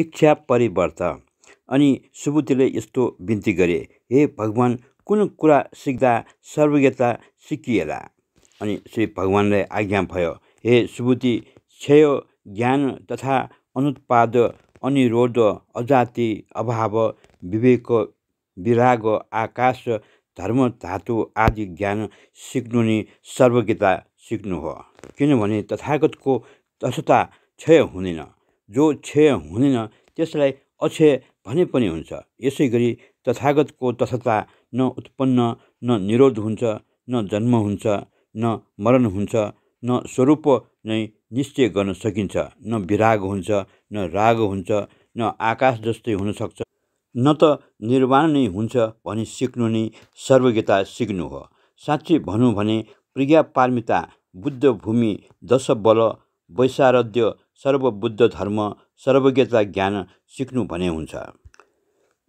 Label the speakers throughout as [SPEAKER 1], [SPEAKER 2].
[SPEAKER 1] शिक्षा परिवर्त अनि सुबुतिले यस्तो बिन्ती गरे हे भगवान् कुन कुरा सिक्दा सर्वज्ञता सिकिएला अनि श्री भगवान्लाई आज्ञा भयो हे सुबुति क्षय ज्ञान तथा अनुत्पाद अनिरोध अजाति अभाव विवेक विराग आकाश धर्म धातु आदि ज्ञान सिक्नु नि सर्वज्ञता सिक्नु हो किनभने तथागतको तसता क्षय हुँदैन जो क्षय हुँदैन त्यसलाई अक्षय भने पनि हुन्छ यसै गरी तथागतको तथता न उत्पन्न न निरोध हुन्छ न जन्म हुन्छ न मरण हुन्छ न स्वरूप नै निश्चय गर्न सकिन्छ न विराग हुन्छ न राग हुन्छ न आकाश जस्तै हुनसक्छ न त निर्वाण नै हुन्छ भनी सिक्नु नै सर्वज्ञता सिक्नु हो साँच्चै भनौँ भने प्रज्ञा पार्मिता बुद्ध भूमि दश बल वैशारध्य सर्वबुद्ध धर्म सर्वज्ञता ज्ञान सिक्नु भने हुन्छ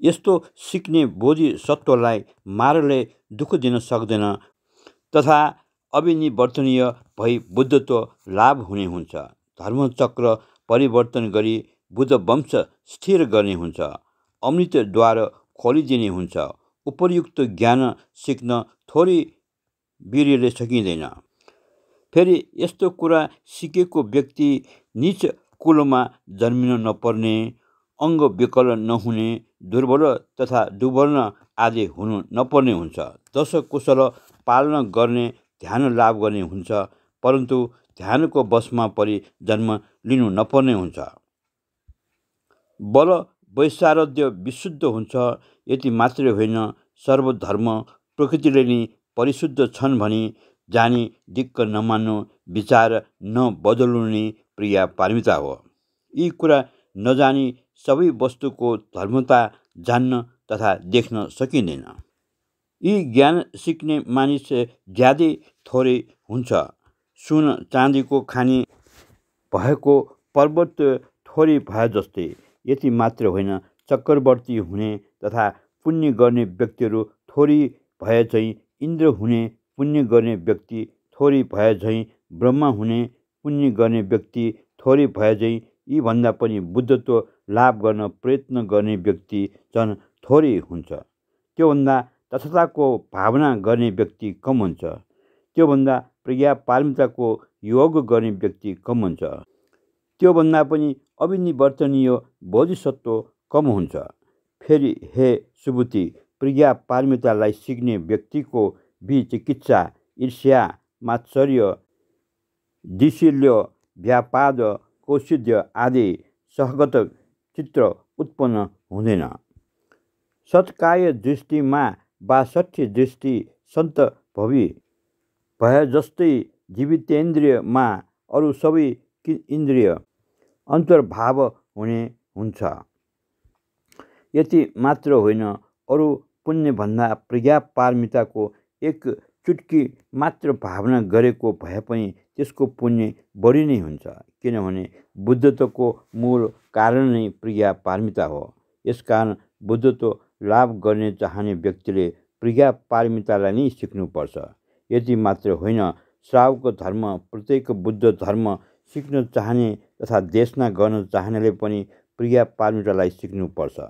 [SPEAKER 1] यस्तो सिक्ने बोधिसत्वलाई मारले दुःख दिन सक्दैन तथा अविनिवर्तनीय भई बुद्धत्व लाभ हुने हुन्छ धर्मचक्र परिवर्तन गरी बुद्ध वंश स्थिर गर्ने हुन्छ अमृतद्वार खोलिदिने हुन्छ उपयुक्त ज्ञान सिक्न थोरै वीर्यले सकिँदैन फेरि यस्तो कुरा सिकेको व्यक्ति निच कुलोमा जन्मिन नपर्ने अङ्ग विकल नहुने दुर्बल तथा दुर्वर्ण आदि हुनु नपर्ने हुन्छ दश कुशल पालन गर्ने ध्यान लाभ गर्ने हुन्छ परन्तु ध्यानको वशमा परि जन्म लिनु नपर्ने हुन्छ बल वैशारध्य विशुद्ध हुन्छ यति मात्रै होइन सर्वधर्म प्रकृतिले नै परिशुद्ध छन् भने जाने दिक्क नमान्नु विचार नबदल्ने प्रिया पारमिता हो यी कुरा नजानी सबै वस्तुको धर्मता जान्न तथा देख्न सकिँदैन यी ज्ञान सिक्ने मानिस ज्यादै थोरै हुन्छ सुन चाँदीको खानी भएको पर्वत थोरै भए जस्तै यति मात्र होइन चक्रवर्ती हुने तथा पुण्य गर्ने व्यक्तिहरू थोरै भए चाहिँ इन्द्र हुने पुण्य गर्ने व्यक्ति थोरै भए झैँ ब्रह्म हुने पुण्य गर्ने व्यक्ति थोरै भए झैँ यीभन्दा पनि बुद्धत्व लाभ गर्न प्रयत्न गर्ने व्यक्ति झन् थोरै हुन्छ त्योभन्दा तथताको भावना गर्ने व्यक्ति कम हुन्छ त्योभन्दा प्रज्ञा पारमिताको योग गर्ने व्यक्ति कम हुन्छ त्योभन्दा पनि अविनिवर्तनीय बोधिसत्व कम हुन्छ फेरि हे सुबुति प्रज्ञा पारमितालाई सिक्ने व्यक्तिको भी चिकित्सा ईर्ष्या मात्सर्य दिशिल्य व्यापाद कौशिद्य आदि सहगत चित्र उत्पन्न हुँदैन सत्काय दृष्टिमा बासठी दृष्टि सन्त भवी भए जस्तै जीवितेन्द्रियमा अरू सबै इन्द्रिय अन्तर्भाव हुने हुन्छ यति मात्र होइन अरू पुण्यभन्दा प्रज्ञा पारमिताको एक चुट्की मात्र भावना गरेको भए पनि त्यसको पुण्य बढी नै हुन्छ किनभने बुद्धत्वको मूल कारण नै प्रिया पारमिता हो यसकारण बुद्धत्व लाभ गर्ने चाहने व्यक्तिले प्रिया पारमितालाई नै सिक्नुपर्छ यति मात्र होइन श्रावको धर्म प्रत्येक बुद्ध धर्म सिक्न चाहने तथा देशना गर्न चाहनेले पनि प्रिया पारमितालाई सिक्नुपर्छ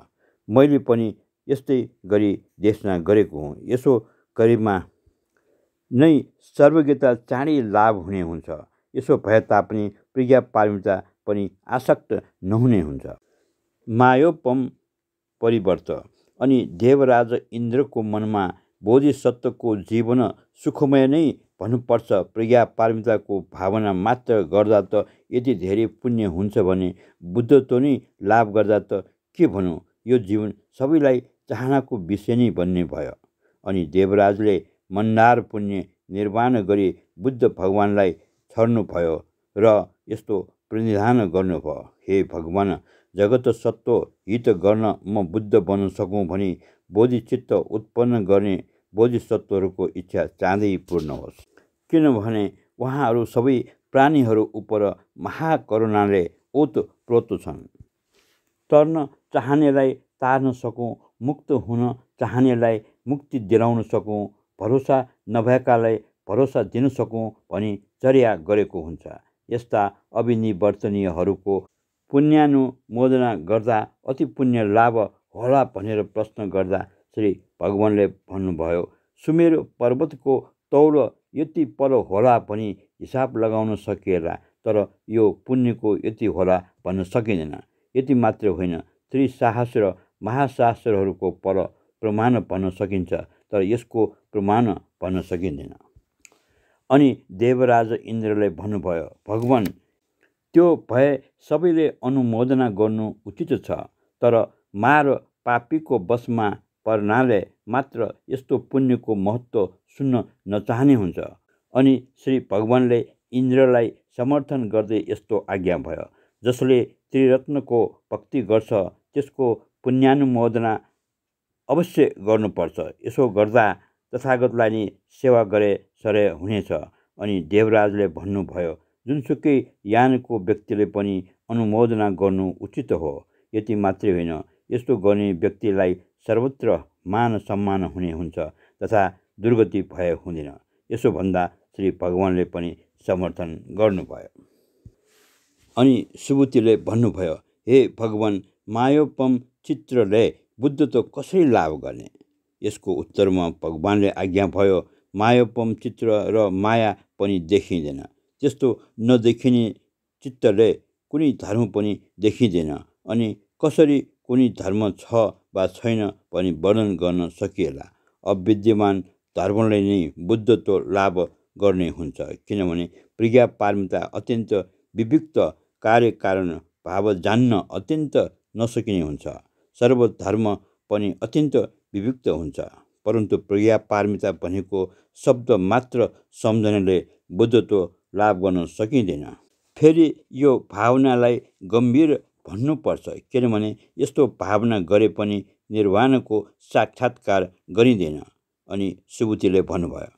[SPEAKER 1] मैले पनि यस्तै गरी देशना गरेको हुँ यसो करिबमा नै सर्वज्ञता चाँडै लाभ हुने हुन्छ यसो भए तापनि प्रज्ञा पारमिता पनि आसक्त नहुने हुन्छ मायोपम परिवर्त अनि देवराज इन्द्रको मनमा बोधिसत्वको जीवन सुखमय नै भन्नुपर्छ प्रज्ञा पारमिताको भावना मात्र गर्दा त यति धेरै पुण्य हुन्छ भने बुद्धत्व नै लाभ गर्दा त के भनौँ यो जीवन सबैलाई चाहनाको विषय नै बन्ने भयो अनि देवराजले मन्दार पुण्य निर्माण गरी बुद्ध भगवान्लाई छर्नुभयो र यस्तो प्रतिधान गर्नुभयो हे भगवान् जगत सत्व हित गर्न म बुद्ध बन्न सकौँ भनी बोधिचित्त उत्पन्न गर्ने बोधिसत्वहरूको इच्छा चाँदै पूर्ण होस् किनभने उहाँहरू सबै प्राणीहरू उपर महाकरुणाले ओतप्रोत छन् तर्न चाहनेलाई तार्न सकौँ मुक्त हुन चाहनेलाई मुक्ति दिलाउन सकौँ भरोसा नभएकालाई भरोसा दिन सकौँ भनी चर्या गरेको हुन्छ यस्ता अभिनिवर्तनीयहरूको पुण्यानुमोदना गर्दा अति पुण्य लाभ होला भनेर प्रश्न गर्दा श्री भगवान्ले भन्नुभयो सुमेरो पर्वतको तौल यति पर होला भनी हिसाब लगाउन सकिएला तर यो पुण्यको यति होला भन्न सकिँदैन यति मात्र होइन श्री साहस र महाशास्त्रहरूको पर प्रमाण भन्न सकिन्छ तर यसको प्रमाण भन्न सकिँदैन अनि देवराज इन्द्रले भन्नुभयो भगवान् त्यो भए सबैले अनुमोदना गर्नु उचित छ तर मार पापीको बसमा पर्नाले मात्र यस्तो पुण्यको महत्त्व सुन्न नचाहने हुन्छ अनि श्री भगवान्ले इन्द्रलाई समर्थन गर्दै यस्तो आज्ञा भयो जसले त्रिरत्नको भक्ति गर्छ त्यसको पुण्यानुमोदना अवश्य गर्नुपर्छ यसो गर्दा तथागतलाई नै सेवा गरे सरे हुनेछ अनि देवराजले भन्नुभयो जुनसुकै यानको व्यक्तिले पनि अनुमोदना गर्नु उचित हो यति मात्रै होइन यस्तो गर्ने व्यक्तिलाई सर्वत्र मान सम्मान हुने हुन्छ तथा दुर्गति भए हुँदैन यसो भन्दा श्री भगवान्ले पनि समर्थन गर्नुभयो अनि सुबुतीले भन्नुभयो हे भगवान् मायोपम चित्रले बुद्धत्व कसरी लाभ गर्ने यसको उत्तरमा भगवान्ले आज्ञा भयो मायापम चित्र र माया पनि देखिँदैन त्यस्तो नदेखिने चित्तले कुनै धर्म पनि देखिँदैन अनि कसरी कुनै धर्म छ वा छैन पनि वर्णन गर्न सकिएला अविद्यमान धर्मले नै बुद्धत्व लाभ गर्ने हुन्छ किनभने प्रज्ञा पारमिता अत्यन्त विविक्त कार्य कारण भाव जान्न अत्यन्त नसकिने हुन्छ सर्वधर्म पनि अत्यन्त विविक्त हुन्छ परन्तु प्रिया पारमिता भनेको शब्द मात्र सम्झनाले बुद्धत्व लाभ गर्न सकिँदैन फेरि यो भावनालाई गम्भीर भन्नुपर्छ किनभने यस्तो भावना गरे पनि निर्वाणको साक्षात्कार गरिँदैन अनि सुबुतीले भन्नुभयो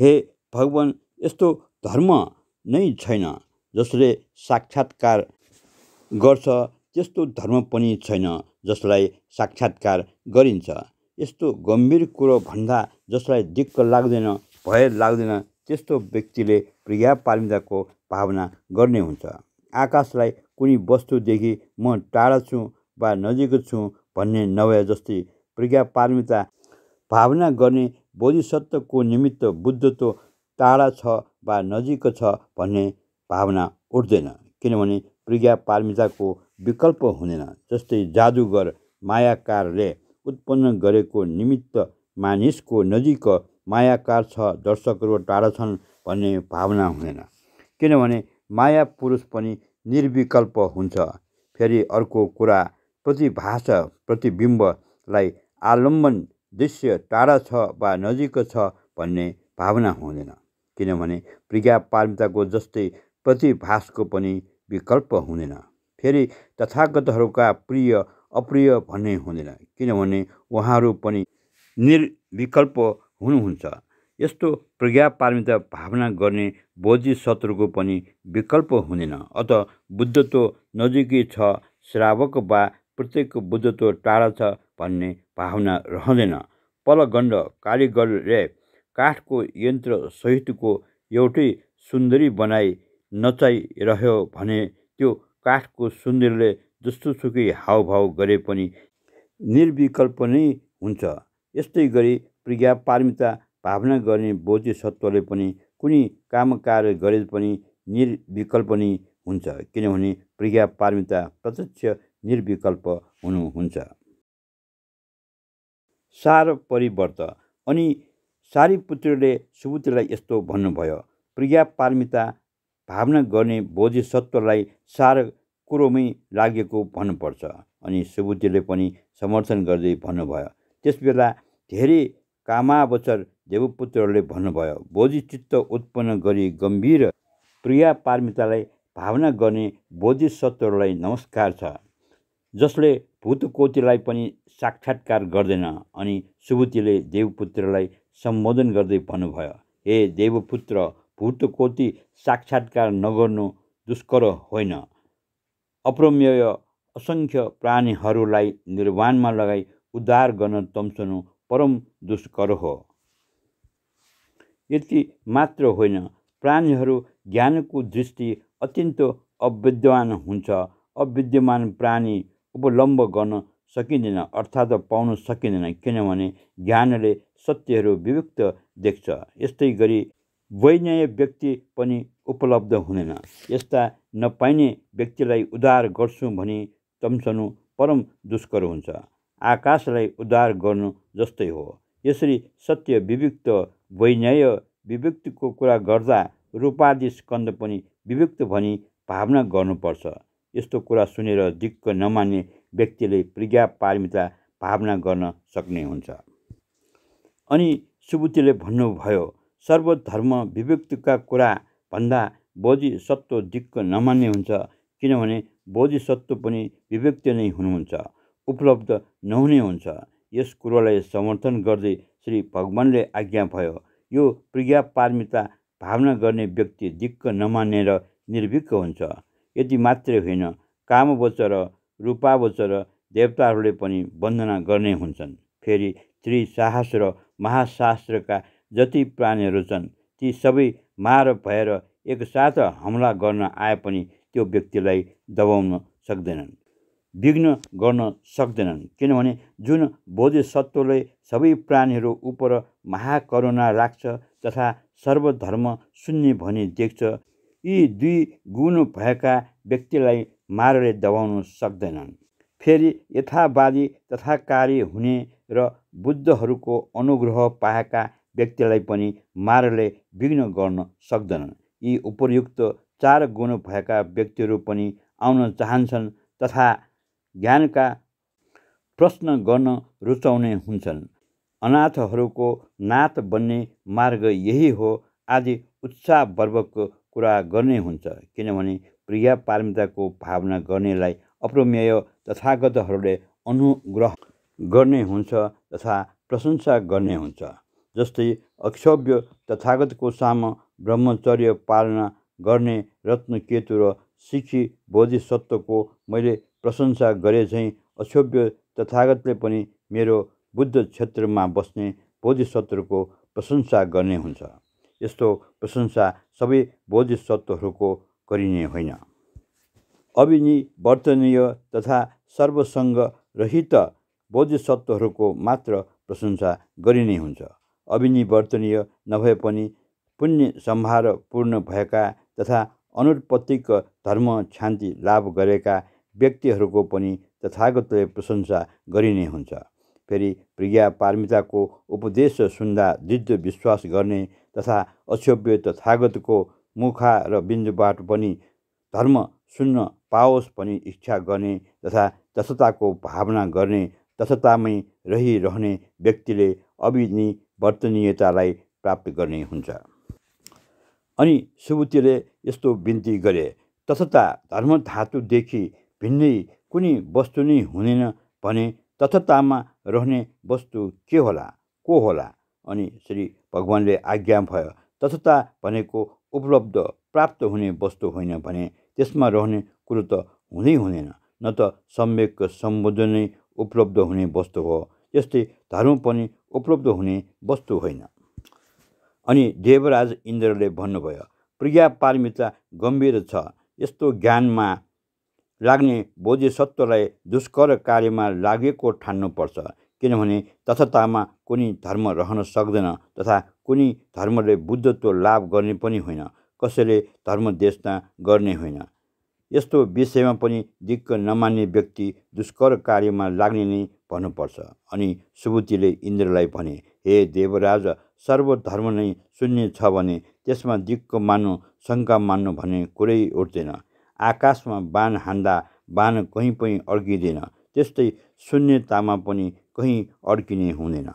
[SPEAKER 1] हे भगवान् यस्तो धर्म नै छैन जसले साक्षात्कार गर्छ त्यस्तो धर्म पनि छैन जसलाई साक्षात्कार गरिन्छ यस्तो गम्भीर कुरो भन्दा जसलाई दिक्क लाग्दैन भय लाग्दैन त्यस्तो व्यक्तिले प्रियापारमिताको भावना गर्ने हुन्छ आकाशलाई कुनै वस्तुदेखि म टाढा छु वा नजिक छु भन्ने नभए जस्तै पारमिता भावना गर्ने बोधिसत्वको निमित्त बुद्धत्व टाढा छ वा नजिक छ भन्ने भावना उठ्दैन किनभने पारमिताको विकल्प हुँदैन जस्तै जादुगर मायाकारले उत्पन्न गरेको निमित्त मानिसको नजिक मायाकार छ दर्शकहरू टाढा छन् भन्ने भावना हुँदैन किनभने माया पुरुष पनि निर्विकल्प हुन्छ फेरि अर्को कुरा प्रतिभाषा प्रतिबिम्बलाई आलम्बन दृश्य टाढा छ वा नजिक छ भन्ने भावना हुँदैन किनभने प्रज्ञा पारमिताको जस्तै प्रतिभाषको पनि विकल्प हुँदैन फेरि तथागतहरूका प्रिय अप्रिय भन्ने हुँदैन किनभने उहाँहरू पनि निर्विकल्प हुनुहुन्छ यस्तो प्रज्ञा पारमिता भावना गर्ने शत्रुको पनि विकल्प हुँदैन अत बुद्धत्व नजिकै छ श्रावक वा प्रत्येक बुद्धत्व टाढा छ भन्ने भावना रहँदैन पलगण्ड कालीगरले काठको यन्त्रसहितको एउटै सुन्दरी बनाई नचाइरह्यो भने त्यो काठको सुन्दरले जस्तो सुकै हाउभाउ गरे पनि निर्विकल्प नै हुन्छ यस्तै गरी प्रज्ञा पारमिता भावना गर्ने सत्वले पनि कुनै कामकार गरे पनि निर्विकल्प नै हुन्छ किनभने प्रज्ञा पारमिता प्रत्यक्ष निर्विकल्प हुनुहुन्छ सार परिवर्त अनि सारी पुत्रले सुबुत्रलाई यस्तो भन्नुभयो प्रज्ञा पारमिता भावना गर्ने बोधिसत्वलाई सार कुरोमै लागेको भन्नुपर्छ अनि सुबुद्धिले पनि समर्थन गर्दै भन्नुभयो त्यसबेला धेरै कामावचर देवपुत्रहरूले भन्नुभयो बोधिचित्त उत्पन्न गरी गम्भीर प्रिया पारमितालाई भावना गर्ने बोधिसत्वहरूलाई नमस्कार छ जसले भूतकोतीलाई पनि साक्षात्कार गर्दैन अनि सुबुतीले देवपुत्रलाई सम्बोधन गर्दै भन्नुभयो हे देवपुत्र भूतकोती साक्षात्कार नगर्नु दुष्कर होइन अप्रमेय असङ्ख्य प्राणीहरूलाई निर्वाणमा लगाई उद्धार गर्न तम्सनु परम दुष्कर हो यति मात्र होइन प्राणीहरू ज्ञानको दृष्टि अत्यन्त अविद्यमान हुन्छ अविद्यमान प्राणी उपलम्ब गर्न सकिँदैन अर्थात् पाउन सकिँदैन किनभने ज्ञानले सत्यहरू विविक्त देख्छ यस्तै गरी वैन्याय व्यक्ति पनि उपलब्ध हुँदैन यस्ता नपाइने व्यक्तिलाई उद्धार गर्छु भने तम्सनु परम दुष्कर हुन्छ आकाशलाई उद्धार गर्नु जस्तै हो यसरी सत्य विविक्त वैन्याय विविक्तको कुरा गर्दा रूपादि स्कन्द पनि विविक्त भनी भावना गर्नुपर्छ यस्तो कुरा सुनेर दिक्क नमान्ने व्यक्तिले प्रज्ञा पारमिता भावना गर्न सक्ने हुन्छ अनि सुबुतीले भन्नुभयो सर्वधर्म विभक्तिका कुरा भन्दा बोधिसत्व दिक्क नमान्ने हुन्छ किनभने बोधिसत्व पनि विभक्ति नै हुनुहुन्छ उपलब्ध नहुने हुन्छ यस कुरोलाई समर्थन गर्दै श्री भगवान्ले आज्ञा भयो यो प्रज्ञा पारमिता भावना गर्ने व्यक्ति दिक्क नमानेर निर्भिक्क हुन्छ यति मात्रै होइन कामवच र रूपावच र देवताहरूले पनि वन्दना गर्ने हुन्छन् फेरि त्रिसाहस र महाशास्त्रका जति प्राणीहरू छन् ती सबै मार भएर एकसाथ हमला गर्न आए पनि त्यो व्यक्तिलाई दबाउन सक्दैनन् विघ्न गर्न सक्दैनन् किनभने जुन बोधिसत्वले सबै प्राणीहरू उप महाकरुणा राख्छ तथा सर्वधर्म शून्य भनी देख्छ यी दुई गुण भएका व्यक्तिलाई मारले दबाउन सक्दैनन् फेरि यथावादी तथाकारी हुने र बुद्धहरूको अनुग्रह पाएका व्यक्तिलाई पनि मारले विघ्न गर्न सक्दैनन् यी उपयुक्त चार गुण भएका व्यक्तिहरू पनि आउन चाहन्छन् तथा ज्ञानका प्रश्न गर्न रुचाउने हुन्छन् अनाथहरूको नाथ बन्ने मार्ग यही हो आदि उत्साहवर्वक कुरा गर्ने हुन्छ किनभने प्रिया पारमिताको भावना गर्नेलाई अप्रमेय तथागतहरूले अनुग्रह गर्ने हुन्छ तथा प्रशंसा गर्ने हुन्छ जस्तै अक्षभ्य तथागतको साम ब्रह्मचर्य पालना गर्ने रत्नकेतु र सिखी बोधिसत्वको मैले प्रशंसा गरे झैँ अक्षभ्य तथागतले पनि मेरो बुद्ध क्षेत्रमा बस्ने बोधिसत्वको प्रशंसा गर्ने हुन्छ यस्तो प्रशंसा सबै बोधिसत्वहरूको गरिने होइन वर्तनीय तथा सर्वसङ्ग रहित बोधिसत्वहरूको मात्र प्रशंसा गरिने हुन्छ अविनिवर्तनीय नभए पनि पुण्य सम्हार पूर्ण भएका तथा अनुत्पत्तिक धर्म शान्ति लाभ गरेका व्यक्तिहरूको पनि तथागतले प्रशंसा गरिने हुन्छ फेरि प्रिया पारमिताको उपदेश सुन्दा दृढ विश्वास गर्ने तथा अक्षोभ्य तथागतको मुखा र बिन्दुबाट पनि धर्म सुन्न पाओस् पनि इच्छा गर्ने तथा तसताको भावना गर्ने तसतामै रहिरहने व्यक्तिले अभिनी वर्तनीयतालाई प्राप्त गर्ने हुन्छ अनि सुबुतीले यस्तो बिन्ती गरे तथता धर्म धातुदेखि भिन्नै कुनै वस्तु नै हुँदैन भने तथतामा रहने वस्तु के होला को होला अनि श्री भगवान्ले आज्ञा भयो तथता भनेको उपलब्ध प्राप्त हुने वस्तु होइन भने त्यसमा रहने कुरो त हुँदै हुँदैन न त सम्यकको सम्बोधन नै उपलब्ध हुने वस्तु हो यस्तै धर्म पनि उपलब्ध हुने वस्तु होइन अनि देवराज इन्द्रले भन्नुभयो प्रिया पारमिता गम्भीर छ यस्तो ज्ञानमा लाग्ने बोधिसत्वलाई दुष्कर कार्यमा लागेको ठान्नुपर्छ किनभने तथतामा कुनै धर्म रहन सक्दैन तथा कुनै धर्मले बुद्धत्व लाभ गर्ने पनि होइन कसैले धर्म देशता गर्ने होइन यस्तो विषयमा पनि दिक्क नमान्ने व्यक्ति दुष्कर कार्यमा लाग्ने नै भन्नुपर्छ अनि सुबुतिले इन्द्रलाई भने हे देवराज सर्वधर्म नै शून्य छ भने त्यसमा दिक्क मान्नु शङ्का मान्नु भने कुरै उठ्दैन आकाशमा बाण हान्दा बाण कहीँ पनि अड्किँदैन त्यस्तै शून्यतामा पनि कहीँ अड्किने हुँदैन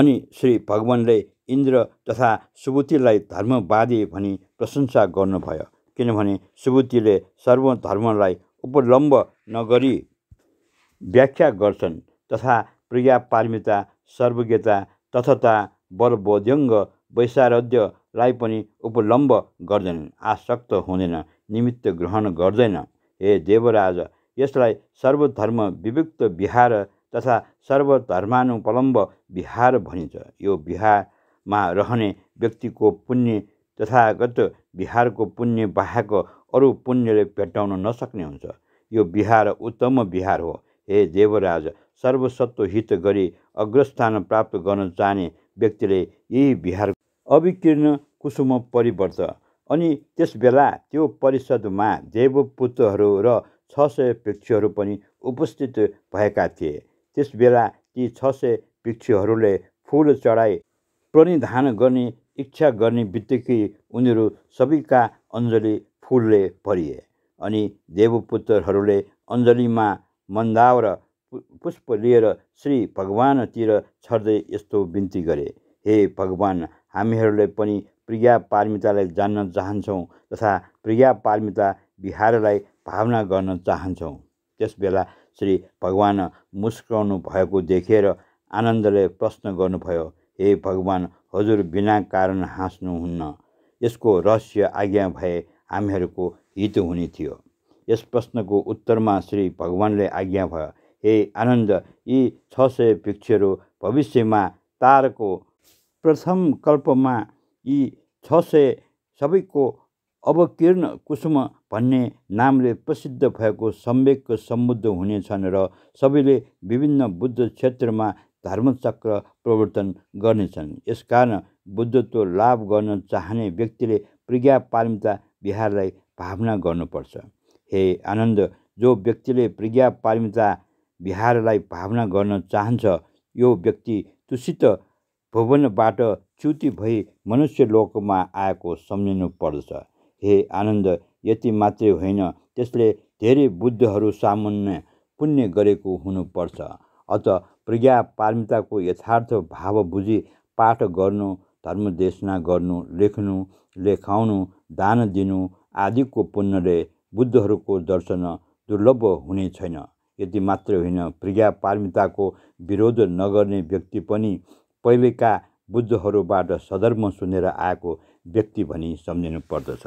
[SPEAKER 1] अनि श्री भगवान्ले इन्द्र तथा सुबुतिलाई धर्मवादी भनी प्रशंसा गर्नुभयो किनभने सुबुद्धिले सर्वधर्मलाई उपलम्ब नगरी व्याख्या गर्छन् तथा प्रिया पारमिता सर्वज्ञता तथता बलबोध्यङ्ग वैशारध्यलाई पनि उपलम्ब गर्दैनन् आसक्त हुँदैन निमित्त ग्रहण गर्दैन हे देवराज यसलाई सर्वधर्म विविक्त विहार तथा सर्वधर्मानुपलम्ब विहार भनिन्छ यो विहारमा रहने व्यक्तिको पुण्य तथागत बिहारको पुण्य बाहेक अरू पुण्यले भेटाउन नसक्ने हुन्छ यो बिहार उत्तम बिहार हो हे देवराज सर्वसत्व हित गरी अग्रस्थान प्राप्त गर्न चाहने व्यक्तिले यही बिहार अविकीर्ण कुसुम परिवर्त अनि त्यस बेला त्यो परिषदमा देवपुत्रहरू र छ सय भिक्षुहरू पनि उपस्थित भएका थिए त्यस बेला ती छ सय भिक्षुहरूले फुल चढाई प्रणिधान गर्ने इच्छा गर्ने बित्तिकै उनीहरू सबैका अञ्जली फुलले भरिए अनि देवपुत्रहरूले अञ्जलीमा मन्दाव र पुष्प लिएर श्री भगवानतिर छर्दै यस्तो बिन्ती गरे हे भगवान् हामीहरूले पनि प्रिया पारमितालाई जान्न चाहन्छौँ तथा प्रिया पारमिता बिहारलाई भावना गर्न चाहन्छौँ त्यसबेला श्री भगवान् मुस्कुराउनु भएको देखेर आनन्दले प्रश्न गर्नुभयो हे भगवान् हजुर बिना कारण हाँस्नुहुन्न यसको रहस्य आज्ञा भए हामीहरूको हित हुने थियो यस प्रश्नको उत्तरमा श्री भगवान्ले आज्ञा भयो हे आनन्द यी छ सय वृक्षहरू भविष्यमा तारको प्रथम कल्पमा यी छ सय सबैको अवकीर्ण कुसुम भन्ने नामले प्रसिद्ध भएको सम्वेकको सम्बुद्ध हुनेछन् र सबैले विभिन्न बुद्ध क्षेत्रमा धर्मचक्र प्रवर्तन गर्नेछन् यसकारण बुद्धत्व लाभ गर्न चाहने व्यक्तिले प्रज्ञा पारमिता विहारलाई भावना गर्नुपर्छ हे आनन्द जो व्यक्तिले प्रज्ञा पारमिता विहारलाई भावना गर्न चाहन्छ यो व्यक्ति तुसित भुवनबाट च्युति भई मनुष्य लोकमा आएको सम्झिनु पर्दछ हे आनन्द यति मात्रै होइन त्यसले धेरै बुद्धहरू सामान्य पुण्य गरेको हुनुपर्छ अत प्रज्ञा पारमिताको यथार्थ भाव बुझी पाठ गर्नु धर्मदेशना गर्नु लेख्नु लेखाउनु दान दिनु आदिको पुण्यले बुद्धहरूको दर्शन दुर्लभ हुने छैन यति मात्र होइन प्रज्ञा पारमिताको विरोध नगर्ने व्यक्ति पनि पहिलेका बुद्धहरूबाट सधर्म सुनेर आएको व्यक्ति भनी सम्झिनु पर्दछ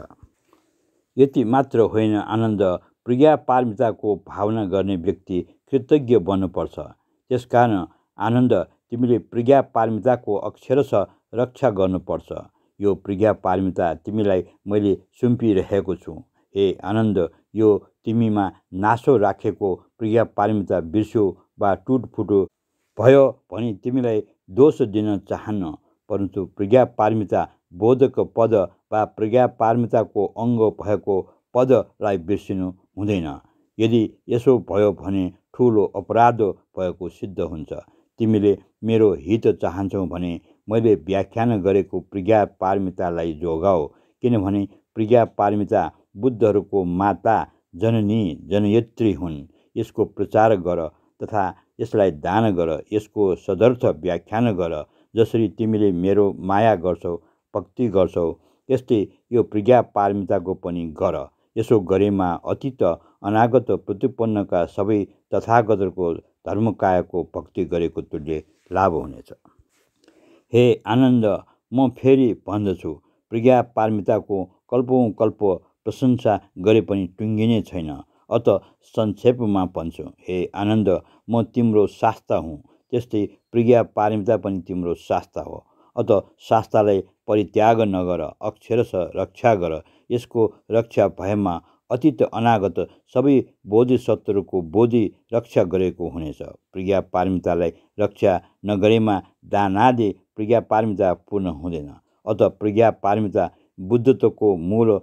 [SPEAKER 1] यति मात्र होइन आनन्द प्रज्ञा पारमिताको भावना गर्ने व्यक्ति कृतज्ञ बन्नुपर्छ त्यसकारण आनन्द तिमीले प्रज्ञा पारमिताको अक्षरश रक्षा गर्नुपर्छ यो प्रज्ञा पारमिता तिमीलाई मैले सुम्पिरहेको छु हे आनन्द यो तिमीमा नासो राखेको प्रज्ञा पारमिता बिर्स्यो वा टुटफुटो भयो भने तिमीलाई दोष दिन चाहन्न परन्तु प्रज्ञा पारमिता बोधक पद वा प्रज्ञा पारमिताको अङ्ग भएको पदलाई बिर्सिनु हुँदैन यदि यसो भयो भने ठुलो अपराध भएको सिद्ध हुन्छ तिमीले मेरो हित चाहन्छौ भने मैले व्याख्यान गरेको प्रज्ञा पारमितालाई जोगाऊ किनभने प्रज्ञा पारमिता बुद्धहरूको माता जननी जनयत्री हुन् यसको प्रचार गर तथा यसलाई दान गर यसको सदर्थ व्याख्यान गर जसरी तिमीले मेरो माया गर्छौ भक्ति गर्छौ त्यस्तै यो प्रज्ञा पारमिताको पनि गर यसो गरेमा अतीत अनागत प्रतिपन्नका सबै तथागतको धर्मकायको भक्ति गरेको तुल्य लाभ हुनेछ हे आनन्द म फेरि भन्दछु प्रज्ञा पारमिताको कल्पौँ कल्प प्रशंसा गरे पनि टुङ्गिने छैन अत संक्षेपमा भन्छु हे आनन्द म तिम्रो शास्ता हुँ त्यस्तै प्रज्ञा पारमिता पनि तिम्रो शास्ता हो अत शास्तालाई परित्याग नगर अक्षरस रक्षा गर यसको रक्षा भएमा अतीत अनागत सबै बोधि बोधिसत्वको बोधि रक्षा गरेको हुनेछ प्रज्ञा पारमितालाई रक्षा नगरेमा दानादि प्रज्ञा पारमिता पूर्ण हुँदैन अत प्रज्ञा पारमिता बुद्धत्वको मूल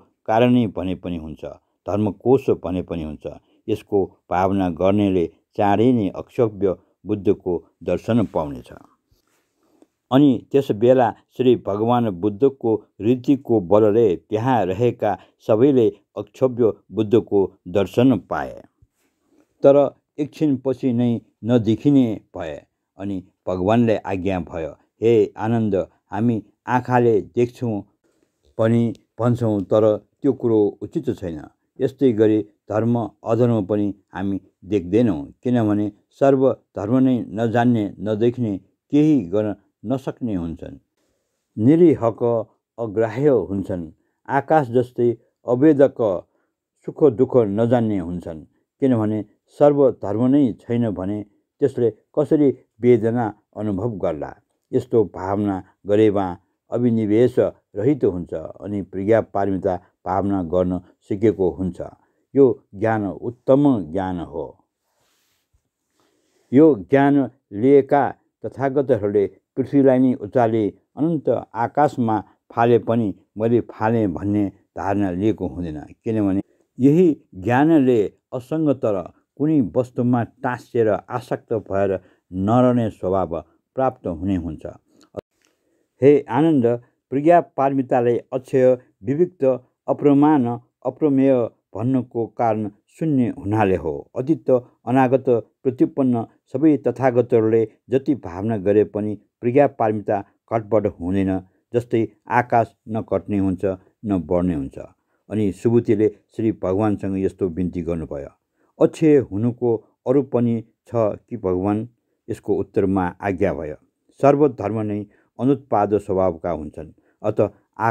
[SPEAKER 1] नै भने पनि हुन्छ धर्मकोष भने पनि हुन्छ यसको भावना गर्नेले चाँडै नै अक्षव्य बुद्धको दर्शन पाउनेछ अनि त्यस बेला श्री भगवान् बुद्धको रीतिको बलले त्यहाँ रहेका सबैले अक्षोभ्य बुद्धको दर्शन पाए तर एकछिनपछि नै नदेखिने भए अनि भगवान्ले आज्ञा भयो हे आनन्द हामी आँखाले देख्छौँ पनि भन्छौँ तर त्यो कुरो उचित छैन यस्तै गरी धर्म अधर्म पनि हामी देख्दैनौँ किनभने सर्वधर्म नै नजान्ने नदेख्ने केही गर्न नसक्ने हुन्छन् निरीहक अग्राह्य हुन्छन् आकाश जस्तै अवेदक सुख दुःख नजान्ने हुन्छन् किनभने सर्वधर्म नै छैन भने त्यसले कसरी वेदना अनुभव गर्ला यस्तो भावना गरेमा अभिनिवेश रहित हुन्छ अनि प्रिया पारमिता भावना गर्न सिकेको हुन्छ यो ज्ञान उत्तम ज्ञान हो यो ज्ञान लिएका तथागतहरूले पृथ्वीलाई नै उचाले अनन्त आकाशमा फाले पनि मैले फालेँ भन्ने धारणा लिएको हुँदैन किनभने यही ज्ञानले असङ्ग कुनै वस्तुमा टाँसिएर आसक्त भएर नरहने स्वभाव प्राप्त हुने हुन्छ हे आनन्द प्रज्ञा पारमितालाई अक्षय विविक्त अप्रमाण अप्रमेय भन्नुको कारण शून्य हुनाले हो अतीत अनागत प्रतिपन्न सबै तथागतहरूले जति भावना गरे पनि प्रज्ञा पारमिता घटबट हुँदैन जस्तै आकाश नकट्ने हुन्छ बढ्ने हुन्छ अनि सुबुतीले श्री भगवान्सँग यस्तो बिन्ती गर्नुभयो अक्षय हुनुको अरू पनि छ कि भगवान् यसको उत्तरमा आज्ञा भयो सर्वधर्म नै अनुत्पाद स्वभावका हुन्छन् अत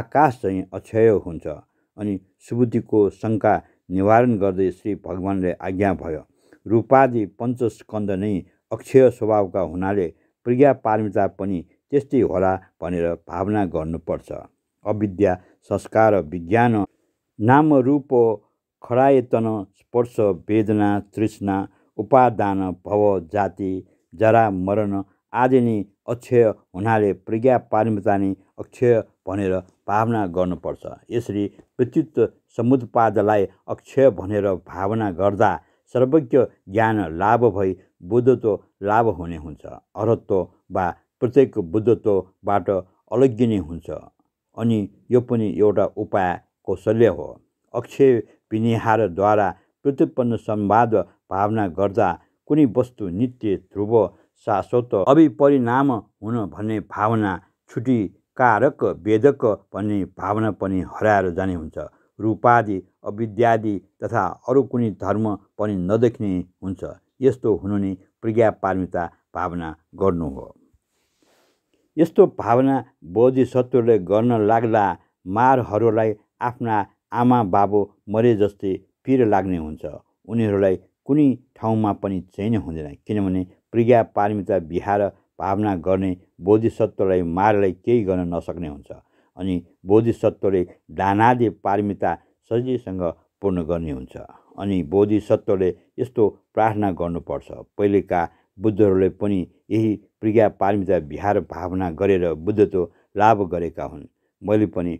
[SPEAKER 1] आकाश चाहिँ अक्षय हुन्छ अनि सुबुद्धिको शङ्का निवारण गर्दै श्री भगवान्ले आज्ञा भयो रूपादि पञ्चस्कन्द नै अक्षय स्वभावका हुनाले प्रज्ञा पारमिता पनि त्यस्तै होला भनेर भावना गर्नुपर्छ अविद्या विज्ञान नाम रूप खडायतन स्पर्श वेदना तृष्णा उपादान भव जाति जरा मरण आदि नै अक्षय हुनाले प्रज्ञा पारिमता नै अक्षय भनेर भावना गर्नुपर्छ यसरी पृथ्वीत्व समुत्पादलाई अक्षय भनेर भावना गर्दा सर्वज्ञ ज्ञान लाभ भई बुद्धत्व लाभ हुने हुन्छ अरत्व वा प्रत्येक बुद्धत्वबाट अलग्गिने हुन्छ अनि यो पनि एउटा उपाय कौशल्य हो अक्षय विनिहारद्वारा प्रतिपन्न संवाद भावना गर्दा कुनै वस्तु नित्य ध्रुव शाश्वत अभिपरिणाम हुन भन्ने भावना छुटी कारक वेदक भन्ने भावना पनि हराएर जाने हुन्छ रूपादि अविद्यादि तथा अरू कुनै धर्म पनि नदेख्ने हुन्छ यस्तो हुनु नै प्रज्ञापार्मिता भावना गर्नु हो यस्तो भावना बोधिसत्वले गर्न लाग्दा मारहरूलाई आफ्ना आमा बाबु मरे जस्तै पिर लाग्ने हुन्छ उनीहरूलाई कुनै ठाउँमा पनि चयन हुँदैन किनभने प्रिया पारमिता बिहार भावना गर्ने बोधिसत्वलाई मारलाई केही गर्न नसक्ने हुन्छ अनि बोधिसत्वले दानादि पारमिता सजिलैसँग पूर्ण गर्ने हुन्छ अनि बोधिसत्वले यस्तो प्रार्थना गर्नुपर्छ पहिलेका बुद्धहरूले पनि यही प्रिया पारमिता विहार भावना गरेर बुद्धत्व लाभ गरेका हुन् मैले पनि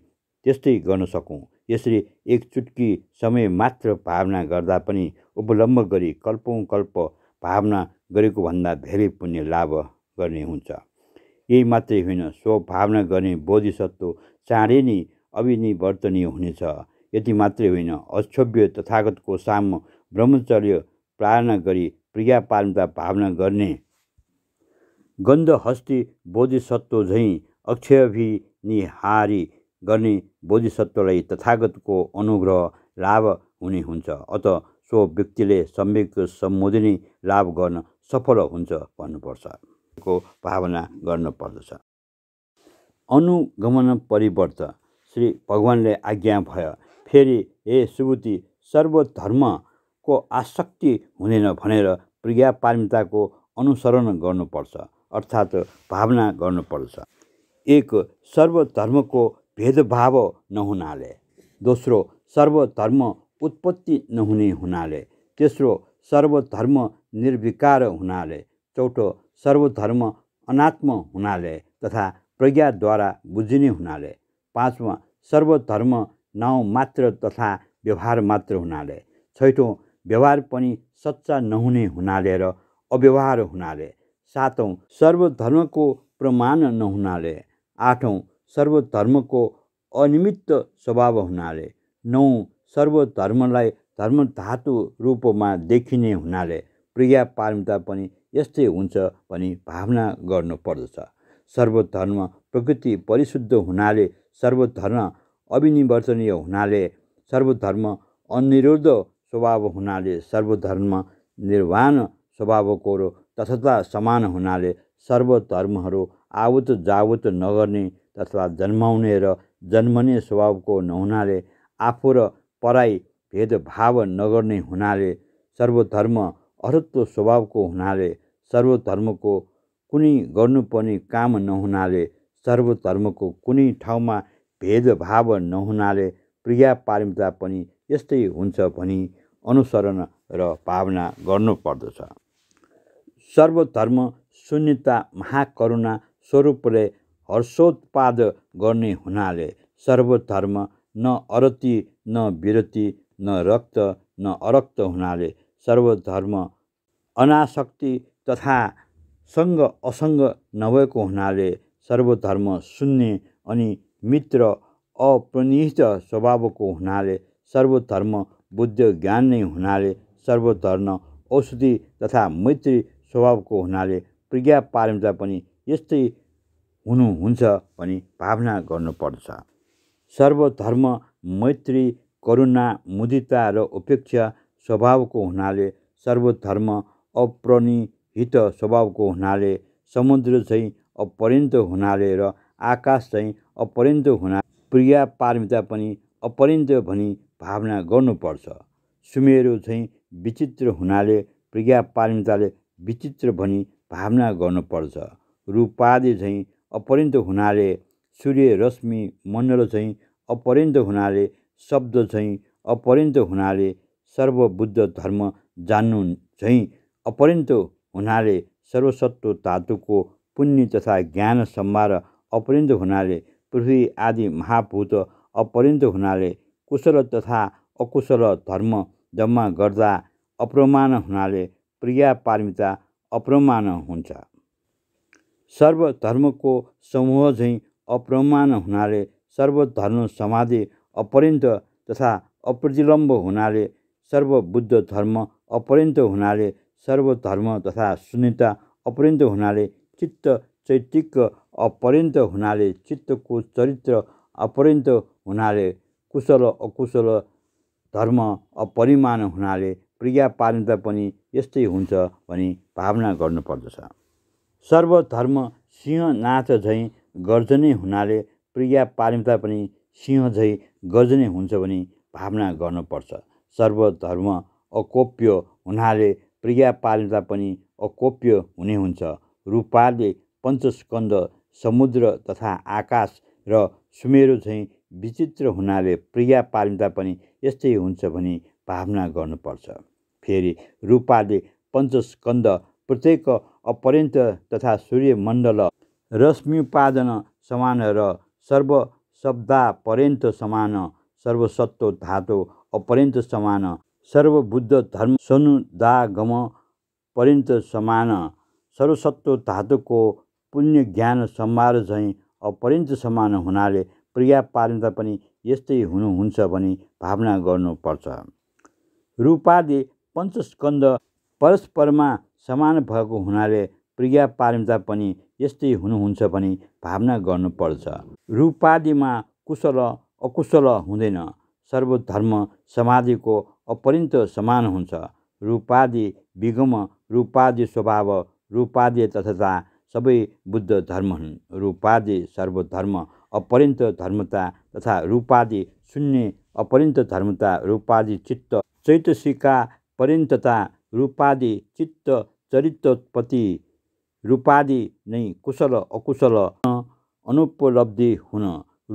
[SPEAKER 1] त्यस्तै गर्न सकौँ यसरी एक चुटकी समय मात्र भावना गर्दा पनि उपलम्ब गरी कल्पौँ कल्प भावना गरेको भन्दा धेरै पुण्य लाभ गर्ने हुन्छ यही मात्रै होइन स्वभावना गर्ने बोधिसत्व चाँडै नै अभिनिवर्तनीय हुनेछ यति मात्रै होइन अक्षोभ्य तथागतको सामु ब्रह्मचर्य प्रारणा गरी प्रिया पालनता भावना गर्ने गन्धहस्ती बोधिसत्व झैँ अक्षयभिनिहारी गर्ने बोधिसत्वलाई तथागतको अनुग्रह लाभ हुने हुन्छ अत सो व्यक्तिले सम्यक सम्बोधिनी लाभ गर्न सफल हुन्छ भन्नुपर्छ को भावना गर्नुपर्दछ अनुगमन परिवर्तन श्री भगवान्ले आज्ञा भयो फेरि हे सुबुति सर्वधर्मको आसक्ति हुँदैन भनेर प्रज्ञा पारमिताको अनुसरण गर्नुपर्छ अर्थात् भावना गर्नुपर्छ एक सर्वधर्मको भेदभाव नहुनाले दोस्रो सर्वधर्म उत्पत्ति नहुने हुनाले तेस्रो सर्वधर्म निर्विकार हुनाले चौथो सर्वधर्म अनात्म हुनाले तथा प्रज्ञाद्वारा बुझिने हुनाले पाँचमा सर्वधर्म नाउँ मात्र तथा व्यवहार मात्र हुनाले छैठौँ व्यवहार पनि सच्चा नहुने हुनाले र अव्यवहार हुनाले सातौँ सर्वधर्मको प्रमाण नहुनाले आठौँ सर्वधर्मको अनिमित्त स्वभाव हुनाले नौ सर्वधर्मलाई धर्म धातु रूपमा देखिने हुनाले प्रिया पारमिता पनि यस्तै हुन्छ भनी भावना गर्नुपर्दछ सर्वधर्म प्रकृति परिशुद्ध हुनाले सर्वधर्म अविनिवर्तनीय हुनाले सर्वधर्म अनिरुद्ध स्वभाव हुनाले सर्वधर्म निर्वाण स्वभावको तथा समान हुनाले सर्वधर्महरू आवत जावत नगर्ने तथा जन्माउने र जन्मने स्वभावको नहुनाले आफू र पराई भेदभाव नगर्ने हुनाले सर्वधर्म अरुत्व स्वभावको हुनाले सर्वधर्मको कुनै गर्नुपर्ने काम नहुनाले सर्वधर्मको कुनै ठाउँमा भेदभाव नहुनाले प्रिया पारिमता पनि यस्तै हुन्छ भनी अनुसरण र भावना गर्नुपर्दछ सर्वधर्म शून्यता महाकरुणा स्वरूपले हर्षोत्पाद गर्ने हुनाले सर्वधर्म न अरति न विरति न रक्त न अरक्त हुनाले सर्वधर्म अनासक्ति तथा सङ्ग असङ्ग नभएको हुनाले सर्वधर्म शून्य अनि मित्र अप्रनिहित स्वभावको हुनाले सर्वधर्म बुद्ध ज्ञान नै हुनाले सर्वधर्म औषधि तथा मैत्री स्वभावको हुनाले प्रज्ञा पारमिता पनि यस्तै हुनुहुन्छ भनी भावना गर्नुपर्छ सर्वधर्म मैत्री करुणा मुदिता र उपेक्षा स्वभावको हुनाले सर्वधर्म अप्रणिहित स्वभावको हुनाले समुद्र चाहिँ अपरिन्त हुनाले र आकाश चाहिँ अपरिन्त हुना प्रिया पारमिता पनि अपरिन्त भनी भावना गर्नुपर्छ सुमेरो चाहिँ विचित्र हुनाले प्रिया पारमिताले विचित्र भनी भावना गर्नुपर्छ रूपादि झैँ अपरिन्त हुनाले सूर्य रश्मि मण्डल झैँ अपरिन्त हुनाले शब्द झैँ अपरिन्त हुनाले सर्वबुद्ध धर्म जान्नु झैँ अपरिन्त हुनाले सर्वसत्व धातुको पुण्य तथा ज्ञान सम्भार अपरिन्त हुनाले पृथ्वी आदि महाभूत अपरिन्त हुनाले कुशल तथा अकुशल धर्म जम्मा गर्दा अप्रमाण हुनाले प्रिया पारमिता अप्रमाण हुन्छ सर्वधर्मको समूह झैँ अप्रमाण हुनाले सर्वधर्म समाधि अपरिन्त तथा अप्रतिलम्ब हुनाले सर्वबुद्ध धर्म अपरिन्त हुनाले सर्वधर्म तथा शून्यता अपरिन्त हुनाले चित्त चैतिक अपरिन्त हुनाले चित्तको चरित्र अपरिन्त हुनाले कुशल अकुशल धर्म अपरिमाण हुनाले प्रिया पालिँदा पनि यस्तै हुन्छ भनी भावना गर्नुपर्दछ सर्वधर्म सिंह नाच झैँ गर्जने हुनाले प्रिया पालिँदा पनि सिंह झैँ गर्जने हुन्छ भने भावना गर्नुपर्छ सर्वधर्म अकोप्य हुनाले प्रिया पालिँदा पनि अकोप्य हुने हुन्छ रूपाले पञ्चस्कन्द समुद्र तथा आकाश र सुमेरो झैँ विचित्र हुनाले प्रिया पालिँदा पनि यस्तै हुन्छ भनी भावना गर्नुपर्छ फेरि रूपाले पञ्चस्कन्द प्रत्येक अपर्यन्त तथा सूर्यमण्डल रश्मिपादन समान र सर्व पर्यन्त समान सर्वसत्व धातु अपर्यन्त समान सर्वबुद्ध धर्म सनुदागम पर्यन्त समान सर्वसत्व धातुको पुण्य ज्ञान सम्हार झैँ अपर्यन्त समान हुनाले प्रिया पारिन्दा पनि यस्तै हुनुहुन्छ भनी भावना गर्नुपर्छ रूपाले पञ्चस्कन्द परस्परमा समान भएको हुनाले प्रिया पारिमता पनि यस्तै हुनुहुन्छ भनी भावना गर्नुपर्छ रूपादिमा कुशल अकुशल हुँदैन सर्वधर्म समाधिको अपरिन्त समान हुन्छ रूपादि विगम रूपादि स्वभाव रूपादि तथा सबै बुद्ध धर्म हुन् रूपादि सर्वधर्म अपरिन्त धर्मता तथा रूपादि शून्य अपरिन्त धर्मता रूपादि चित्त चैतसिका परिन्तता रूपादि चित्त चरित्रोत्पत्ति रूपादि नै कुशल अकुशल अनुपलब्धि हुन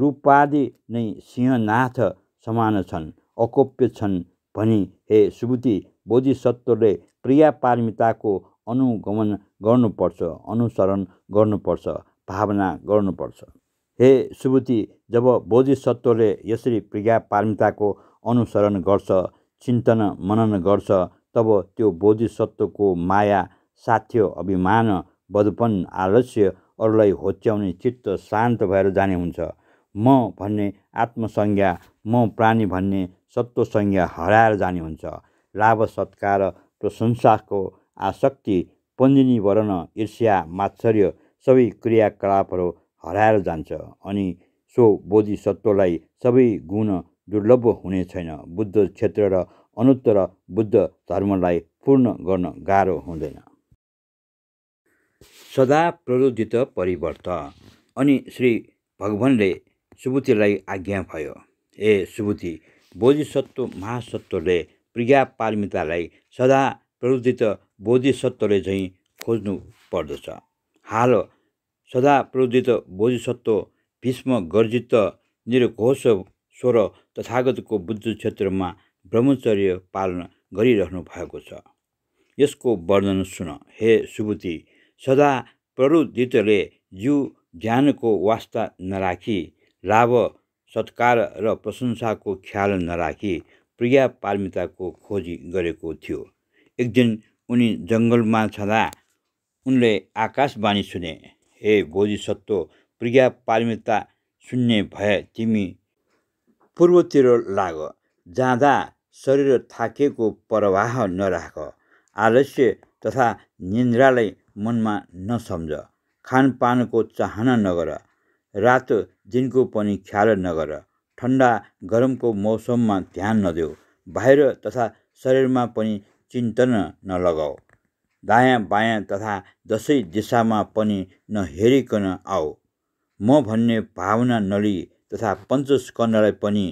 [SPEAKER 1] रूपादि नै सिंहनाथ समान छन् अकोप्य छन् भनी हे सुबुति बोधिसत्वले प्रिया पारमिताको अनुगमन गर्नुपर्छ अनुसरण गर्नुपर्छ भावना गर्नुपर्छ हे सुबुति जब बोधिसत्वले यसरी प्रिया पारमिताको अनुसरण गर्छ चिन्तन मनन गर्छ तब त्यो बोधिसत्वको माया साथ्य अभिमान बदपन आलस्य अरूलाई होच्याउने चित्त शान्त भएर जाने हुन्छ म भन्ने आत्मसंज्ञा म प्राणी भन्ने संज्ञा हराएर जाने हुन्छ लाभ सत्कार प्रशंसाको आसक्ति पञ्जिनीवरण ईर्ष्या मात्सर्य सबै क्रियाकलापहरू हराएर जान्छ अनि सो बोधिसत्वलाई सबै गुण दुर्लभ हुने छैन बुद्ध क्षेत्र र अनुत्तर बुद्ध धर्मलाई पूर्ण गर्न गाह्रो हुँदैन सदा प्रोदित परिवर्त अनि श्री भगवान्ले सुबुतीलाई आज्ञा भयो ए सुबुती बोधिसत्व महासत्वले प्रिया पारमितालाई सदा प्रोदित बोधिसत्वले झैँ खोज्नु पर्दछ हाल सदा प्रोदित बोधिसत्व भीष्म गर्जित निर्घोष स्वर तथागतको बुद्ध क्षेत्रमा ब्रह्मचर्य पालन गरिरहनु भएको छ यसको वर्णन सुन हे सुबुति सदा प्ररुदितले जीव ज्ञानको वास्ता नराखी लाभ सत्कार र प्रशंसाको ख्याल नराखी प्रिया पालमिताको खोजी गरेको थियो एक दिन उनी जङ्गलमा छँदा उनले आकाशवाणी सुने हे बोधिसत्व प्रिया पालमिता सुन्ने भए तिमी पूर्वतिर लाग जाँदा शरीर थाकेको प्रवाह नराख आलस्य तथा निन्द्रालाई मनमा नसम्झ खानपानको चाहना नगर रात दिनको पनि ख्याल नगर ठन्डा गरमको मौसममा ध्यान नदेऊ बाहिर तथा शरीरमा पनि चिन्तन नलगाऊ दायाँ बायाँ तथा दसैँ दिशामा पनि नहेरिकन आऊ म भन्ने भावना नलिई तथा पञ्चस्कन्धलाई पनि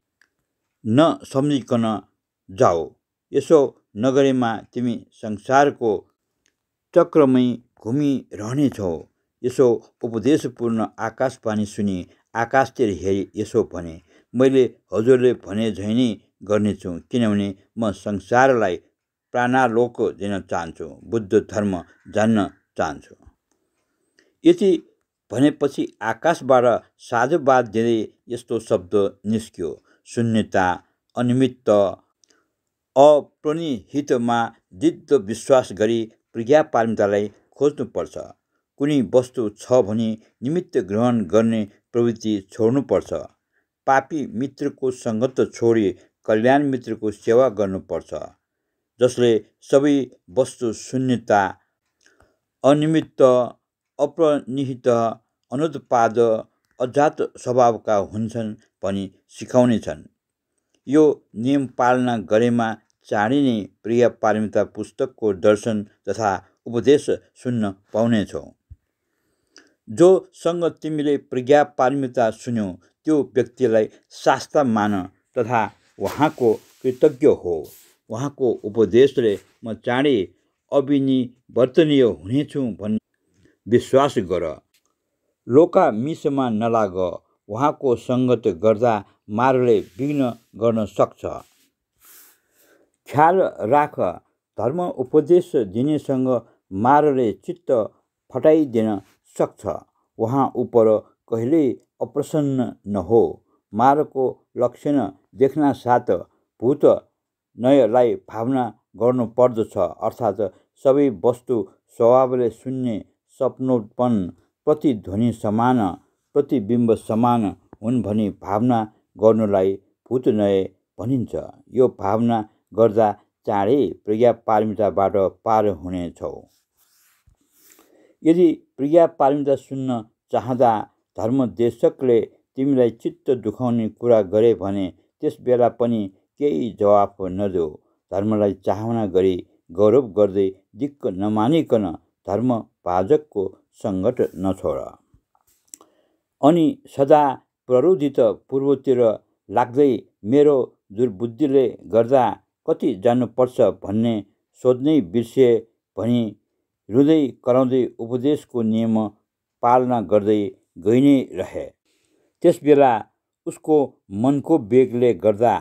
[SPEAKER 1] न सम्झिकन जाऊ यसो नगरेमा तिमी संसारको चक्रमै घुमिरहनेछौ यसो उपदेशपूर्ण आकाश पानी सुनि आकाशतिर हेरी यसो भने मैले हजुरले भने झैँ नै गर्नेछु किनभने म संसारलाई प्राणालोक दिन चाहन्छु बुद्ध धर्म जान्न चाहन्छु यति भनेपछि आकाशबाट साझो बाद धेरै यस्तो शब्द निस्क्यो शून्यता अनिमित्त अप्रणिहितमा दिद्ध विश्वास गरी प्रज्ञापारमितालाई खोज्नुपर्छ कुनै वस्तु छ भने निमित्त ग्रहण गर्ने प्रवृत्ति छोड्नुपर्छ पापी मित्रको सङ्गत छोडी कल्याण मित्रको सेवा गर्नुपर्छ जसले सबै वस्तु शून्यता अनिमित्त अप्रनिहित अनुत्पाद अजात स्वभावका हुन्छन् पनि सिकाउने छन् यो नियम पालना गरेमा चाँडै नै प्रिय पारमिता पुस्तकको दर्शन तथा उपदेश सुन्न पाउनेछौ जोसँग तिमीले प्रज्ञा पारमिता सुन्यौ त्यो व्यक्तिलाई शास्त्र मान तथा उहाँको कृतज्ञ हो उहाँको उपदेशले म चाँडै अविनिवर्तनीय हुनेछु भन्ने विश्वास गर लोका मिसमा नलाग उहाँको सङ्गत गर्दा मार्गले विघ्न गर्न सक्छ ख्याल राख धर्म उपदेश दिनेसँग मारले चित्त फटाइदिन सक्छ उहाँ उप कहिल्यै अप्रसन्न नहो मारको लक्षण देख्न साथ भूत नयलाई भावना गर्नुपर्दछ अर्थात् सबै वस्तु स्वभावले सुन्ने सपनोटपन प्रतिध्वनि समान प्रतिबिम्ब समान हुन् भनी भावना गर्नुलाई भूतनय भनिन्छ यो भावना गर्दा चाँडै पारमिताबाट पार हुनेछौ यदि पारमिता सुन्न चाहँदा धर्मदेशकले तिमीलाई चित्त दुखाउने कुरा गरे भने त्यस बेला पनि केही जवाफ नदेऊ धर्मलाई चाहना गरी गौरव गर्दै दिक्क नमानिकन धर्मभाजकको सङ्गत नछोड अनि सदा प्ररोधित पूर्वतिर लाग्दै मेरो दुर्बुद्धिले गर्दा कति जानुपर्छ भन्ने सोध्नै बिर्से भनी रुँदै कराउँदै उपदेशको नियम पालना गर्दै गइ नै रहे बेला उसको मनको बेगले गर्दा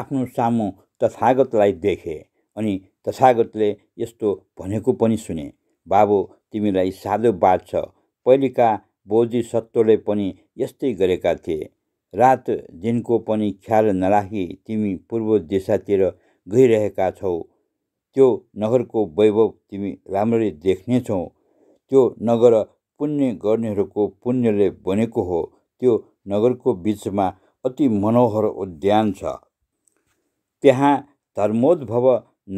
[SPEAKER 1] आफ्नो सामु तथागतलाई देखे अनि तथागतले यस्तो भनेको पनि सुने बाबु तिमीलाई साधु बाँच्छ पहिलेका बोधी सत्वले पनि यस्तै गरेका थिए रात दिनको पनि ख्याल नराखी तिमी पूर्व दिशातिर गइरहेका छौ त्यो नगरको वैभव तिमी राम्ररी देख्नेछौ त्यो नगर पुण्य गर्नेहरूको पुण्यले बनेको हो त्यो नगरको बिचमा अति मनोहर उद्यान छ त्यहाँ धर्मोद्भव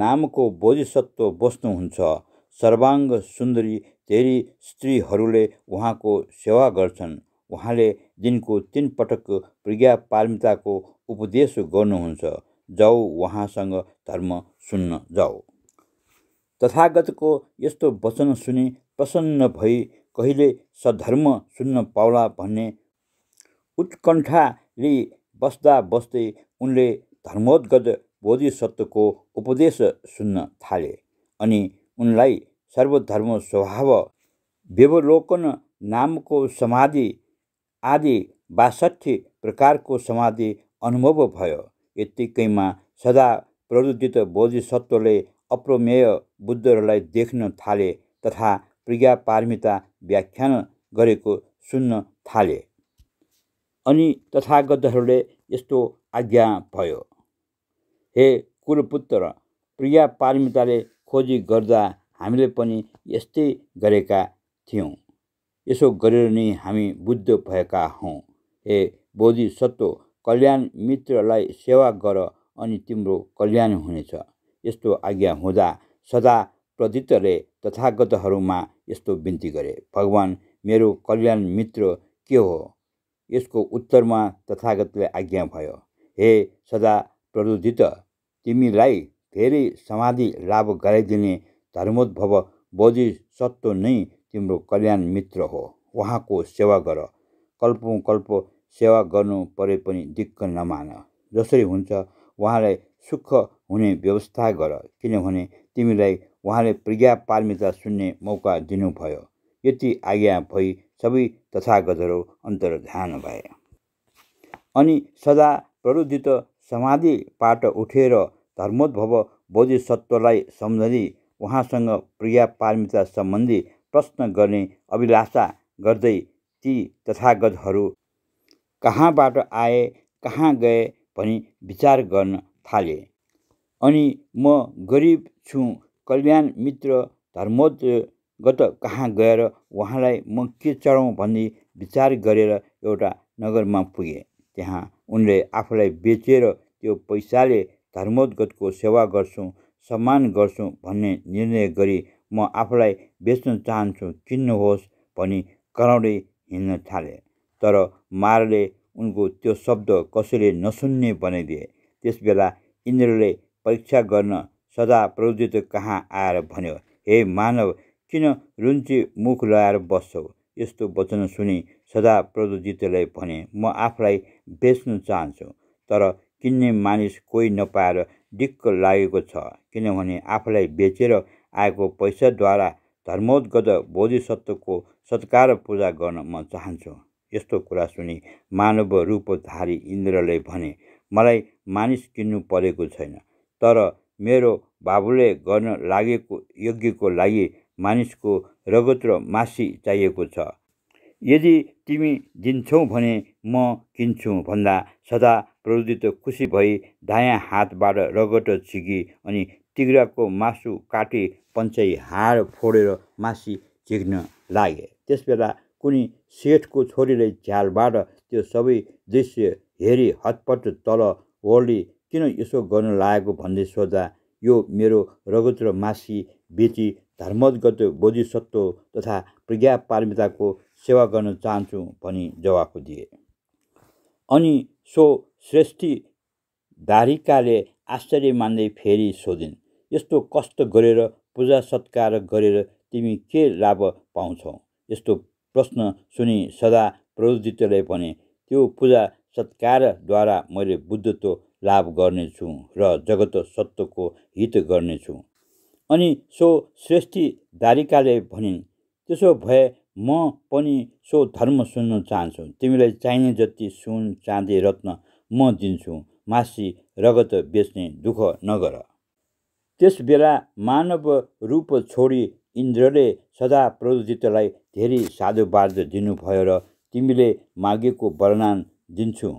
[SPEAKER 1] नामको बोधिसत्व बस्नुहुन्छ सर्वाङ्ग सुन्दरी धेरै स्त्रीहरूले उहाँको सेवा गर्छन् उहाँले दिनको तिन पटक प्रज्ञा पालमिताको उपदेश गर्नुहुन्छ जाऊ उहाँसँग धर्म सुन्न जाऊ तथागतको यस्तो वचन सुनि प्रसन्न भई कहिले सधर्म सुन्न पाउला भन्ने उत्कण्ठाले बस्दा बस्दै उनले धर्मोद्गत बोधिसत्वको उपदेश सुन्न थाले अनि उनलाई सर्वधर्म स्वभाव व्यवलोकन नामको समाधि आदि बासठी प्रकारको समाधि अनुभव भयो यत्तिकैमा सदा प्ररुद्धित बोधिसत्वले अप्रमेय बुद्धहरूलाई देख्न थाले तथा प्रिया पारमिता व्याख्यान गरेको सुन्न थाले अनि तथागतहरूले यस्तो आज्ञा भयो हे कुलपुत्र प्रिया पारमिताले खोजी गर्दा हामीले पनि यस्तै गरेका थियौँ यसो गरेर नै हामी बुद्ध भएका हौँ ए बोधिसत्व कल्याण मित्रलाई सेवा गर अनि तिम्रो कल्याण हुनेछ यस्तो आज्ञा हुँदा सदा प्रदितले तथागतहरूमा यस्तो बिन्ती गरे भगवान् मेरो कल्याण मित्र के हो यसको उत्तरमा तथागतले आज्ञा भयो हे सदा प्रदुदित तिमीलाई धेरै समाधि लाभ गराइदिने धर्मोद्भव बोधिसत्व नै तिम्रो कल्याण मित्र हो उहाँको सेवा गर कल्पौँ कल्प सेवा गर्नु परे पनि दिक्क नमान जसरी हुन्छ उहाँलाई सुख हुने व्यवस्था गर किनभने तिमीलाई उहाँले प्रज्ञा पारमिता सुन्ने मौका दिनुभयो यति आज्ञा भई सबै तथागतहरू ध्यान भए अनि सदा प्रवृद्धित समाधिबाट उठेर धर्मोद्भव बोधिसत्वलाई सम्झँदै उहाँसँग पारमिता सम्बन्धी प्रश्न गर्ने अभिलाषा गर्दै ती तथागतहरू कहाँबाट आए कहाँ गए भनी विचार गर्न थाले अनि म गरिब छु कल्याण मित्र धर्मोद्गत कहाँ गएर उहाँलाई म के चढाउँ भन्ने विचार गरेर एउटा नगरमा पुगेँ त्यहाँ उनले आफूलाई बेचेर त्यो पैसाले धर्मोद्गतको सेवा गर्छौँ सम्मान गर्छौँ भन्ने निर्णय गरी म आफूलाई बेच्न चाहन्छु किन्नुहोस् भनी कराउँदै हिँड्न थाले तर मारले उनको त्यो शब्द कसैले नसुन्ने बनाइदिए त्यसबेला इन्द्रले परीक्षा गर्न सदा प्रवृत्त कहाँ आएर भन्यो हे मानव किन रुन्ची मुख लगाएर बस्छौ यस्तो वचन सुनि सदा प्रदोजितलाई भने म आफूलाई बेच्न चाहन्छु तर किन्ने मानिस कोही नपाएर दिक्क लागेको छ किनभने आफूलाई बेचेर आएको पैसाद्वारा धर्मोद्गत बोधिसत्वको सत्कार पूजा गर्न म चाहन्छु यस्तो कुरा सुनि मानव रूपधारी इन्द्रले भने मलाई मानिस किन्नु परेको छैन तर मेरो बाबुले गर्न लागेको यज्ञको लागि मानिसको रगत र मासी चाहिएको छ यदि तिमी दिन्छौ भने म किन्छु भन्दा सदा प्रज्वलित खुसी भई दायाँ हातबाट रगत छिगी अनि तिग्राको मासु काटे पञ्चै हाड फोडेर मासी झिक्न लागे त्यसबेला कुनै सेठको छोरीले झ्यालबाट त्यो सबै दृश्य हेरी हतपट तल ओर्ली किन यसो गर्न लागेको भन्दै सोद्धा यो मेरो रगत र मासी बेची धर्मगत बोधिसत्व तथा प्रज्ञा पारमिताको सेवा गर्न चाहन्छु भनी जवाफ दिए अनि सो श्रेष्ठी दारिकाले आश्चर्य मान्दै फेरि सोधिन् यस्तो कष्ट गरेर पूजा सत्कार गरेर तिमी के लाभ पाउँछौ यस्तो प्रश्न सुनि सदा प्रौदितले पनि त्यो पूजा सत्कारद्वारा मैले बुद्धत्व लाभ गर्नेछु र जगत सत्वको हित गर्नेछु अनि सो श्रेष्ठी दारिकाले भनिन् त्यसो भए म पनि सो धर्म सुन्न चाहन्छु तिमीलाई चाहिने जति सुन चाँदी रत्न म दिन्छु मासी रगत बेच्ने दुःख नगर त्यस बेला मानव रूप छोडी इन्द्रले सदा प्रलोजितलाई धेरै साधुवाद दिनुभयो र तिमीले मागेको वर्णन दिन्छु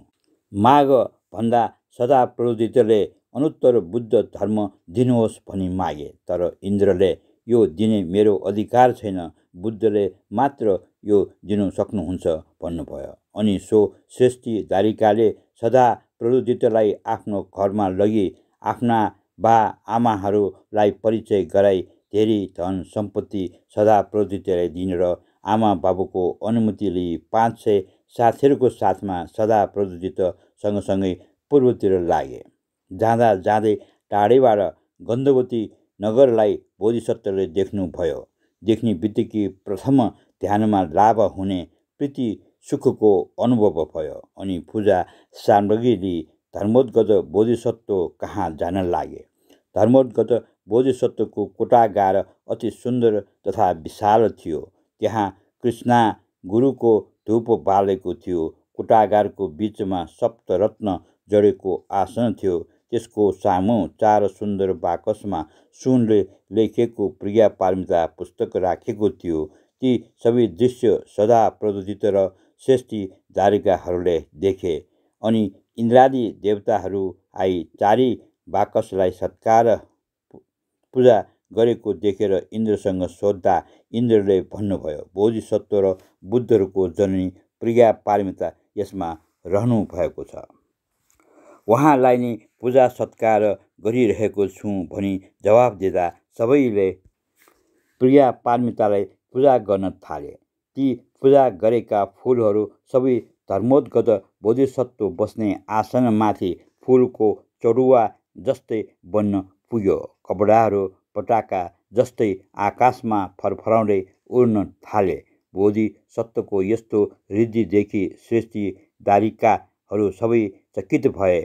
[SPEAKER 1] माग भन्दा सदा प्रलोजितले अनुत्तर बुद्ध धर्म दिनुहोस् भनी मागे तर इन्द्रले यो दिने मेरो अधिकार छैन बुद्धले मात्र यो दिनु सक्नुहुन्छ भन्नुभयो अनि सो श्रेष्ठी दारिकाले सदा प्रलोभितलाई आफ्नो घरमा लगी आफ्ना बा आमाहरूलाई परिचय गराई धेरै धन सम्पत्ति सदा प्रलोभितलाई दिने र आमा बाबुको अनुमति लिई पाँच सय साथीहरूको साथमा सदा प्रलोभित सँगसँगै पूर्वतिर लागे जाँदा जाँदै टाढैबाट गन्धवती नगरलाई बोधिसत्वले देख्नुभयो देख्ने बित्तिकै प्रथम ध्यानमा लाभ हुने प्रीति सुखको अनुभव भयो अनि पूजा सामग्री धर्मोद्गत बोधिसत्व कहाँ जान लागे धर्मोद्गत बोधिसत्वको कोटागार अति सुन्दर तथा विशाल थियो त्यहाँ कृष्ण गुरुको धुप बालेको थियो कोटागारको बिचमा सप्तरत्न जडेको आसन थियो त्यसको सामु चार सुन्दर बाकसमा सुनले लेखेको प्रिया पारमिता पुस्तक राखेको थियो ती सबै दृश्य सदा प्रदोदित र श्रेष्ठी दारिकाहरूले देखे अनि इन्द्रादि देवताहरू आई चारी बाकसलाई सत्कार पूजा गरेको देखेर इन्द्रसँग सोद्धा इन्द्रले भन्नुभयो बोधिसत्व र बुद्धहरूको जननी प्रिया पारमिता यसमा रहनु भएको छ उहाँलाई नै पूजा सत्कार गरिरहेको छु भनी जवाब दिँदा सबैले प्रिया पारमितालाई पूजा गर्न थाले ती पूजा गरेका फुलहरू सबै धर्मोद्गत बोधिसत्व बस्ने आसनमाथि फुलको चडुवा जस्तै बन्न पुग्यो कपडाहरू पटाका जस्तै आकाशमा फरफराउँदै उड्न थाले बोधिसत्वको यस्तो रिद्धिदेखि सृष्टि दारिकाहरू सबै चकित भए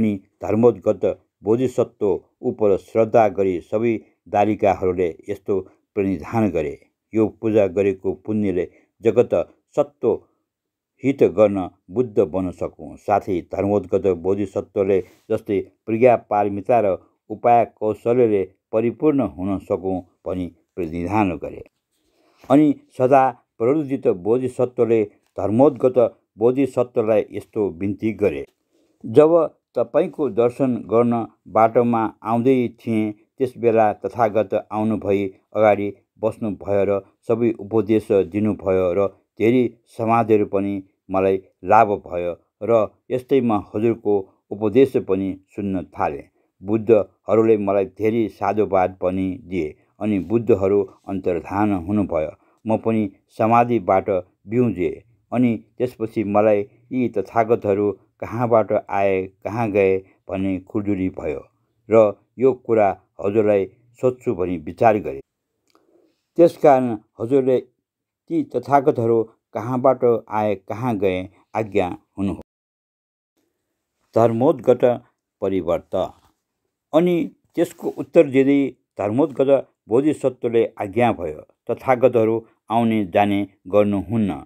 [SPEAKER 1] अनि धर्मोद्गत बोधिसत्व उप श्रद्धा गरी सबै दारिकाहरूले यस्तो परिधान गरे यो पूजा गरेको पुण्यले जगत सत्व हित गर्न बुद्ध बन्न सकौँ साथै धर्मोद्गत बोधिसत्वले जस्तै प्रज्ञा पारमिता र उपाय कौशल्यले परिपूर्ण हुन सकौँ पनि प्रतिनिधान गरे अनि सदा प्ररोजित बोधिसत्वले धर्मोद्गत बोधिसत्वलाई यस्तो बिन्ती गरे जब तपाईँको दर्शन गर्न बाटोमा आउँदै थिएँ त्यसबेला तथागत आउनुभई अगाडि बस्नुभयो र सबै उपदेश दिनुभयो र धेरै समाजहरू पनि मलाई लाभ भयो र यस्तैमा हजुरको उपदेश पनि सुन्न थालेँ बुद्धहरूले मलाई धेरै साधुवाद पनि दिए अनि बुद्धहरू अन्तर्धान हुनुभयो म पनि समाधिबाट बिउजेँ अनि त्यसपछि मलाई यी तथागतहरू कहाँबाट आए कहाँ गए भन्ने खुजुरी भयो र यो कुरा हजुरलाई सोध्छु भनी विचार गरेँ त्यसकारण हजुरले ती तथागतहरू कहाँबाट आए कहाँ गए आज्ञा हुनु हो धर्मोद्गत परिवर्त अनि त्यसको उत्तर दिँदै धर्मोद्गत बोधिसत्वले आज्ञा भयो तथागतहरू आउने जाने गर्नुहुन्न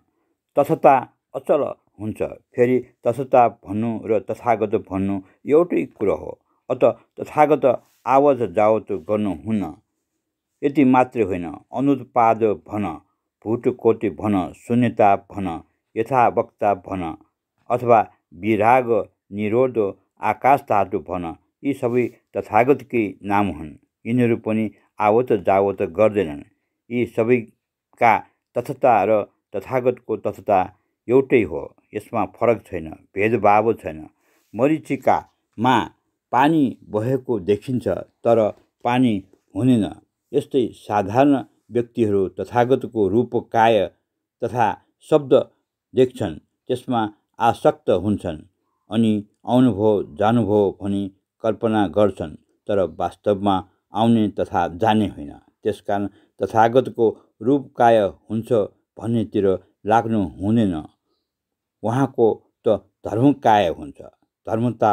[SPEAKER 1] तथता अचल हुन्छ फेरि तथता भन्नु र तथागत भन्नु एउटै कुरो हो अत तथागत आवाज जावत गर्नुहुन्न यति मात्रै होइन अनुत्पाद भन फुटकोटी भन शून्यता भन यथावक्ता भन अथवा विराग निरोध आकाश धातु भन यी सबै तथागतकै नाम हुन् यिनीहरू पनि आवत जावत गर्दैनन् यी सबैका तथता र तथागतको तथता एउटै हो यसमा फरक छैन भेदभाव छैन मरिचिकामा पानी बहेको देखिन्छ तर पानी हुँदैन यस्तै साधारण व्यक्तिहरू तथागतको रूपकाय तथा शब्द देख्छन् त्यसमा आसक्त हुन्छन् अनि आउनुभयो जानुभयो भनी कल्पना गर्छन् तर वास्तवमा आउने तथा जाने होइन त्यसकारण तथागतको रूपकाय हुन्छ भन्नेतिर लाग्नु हुँदैन उहाँको त धर्मकाय हुन्छ धर्मता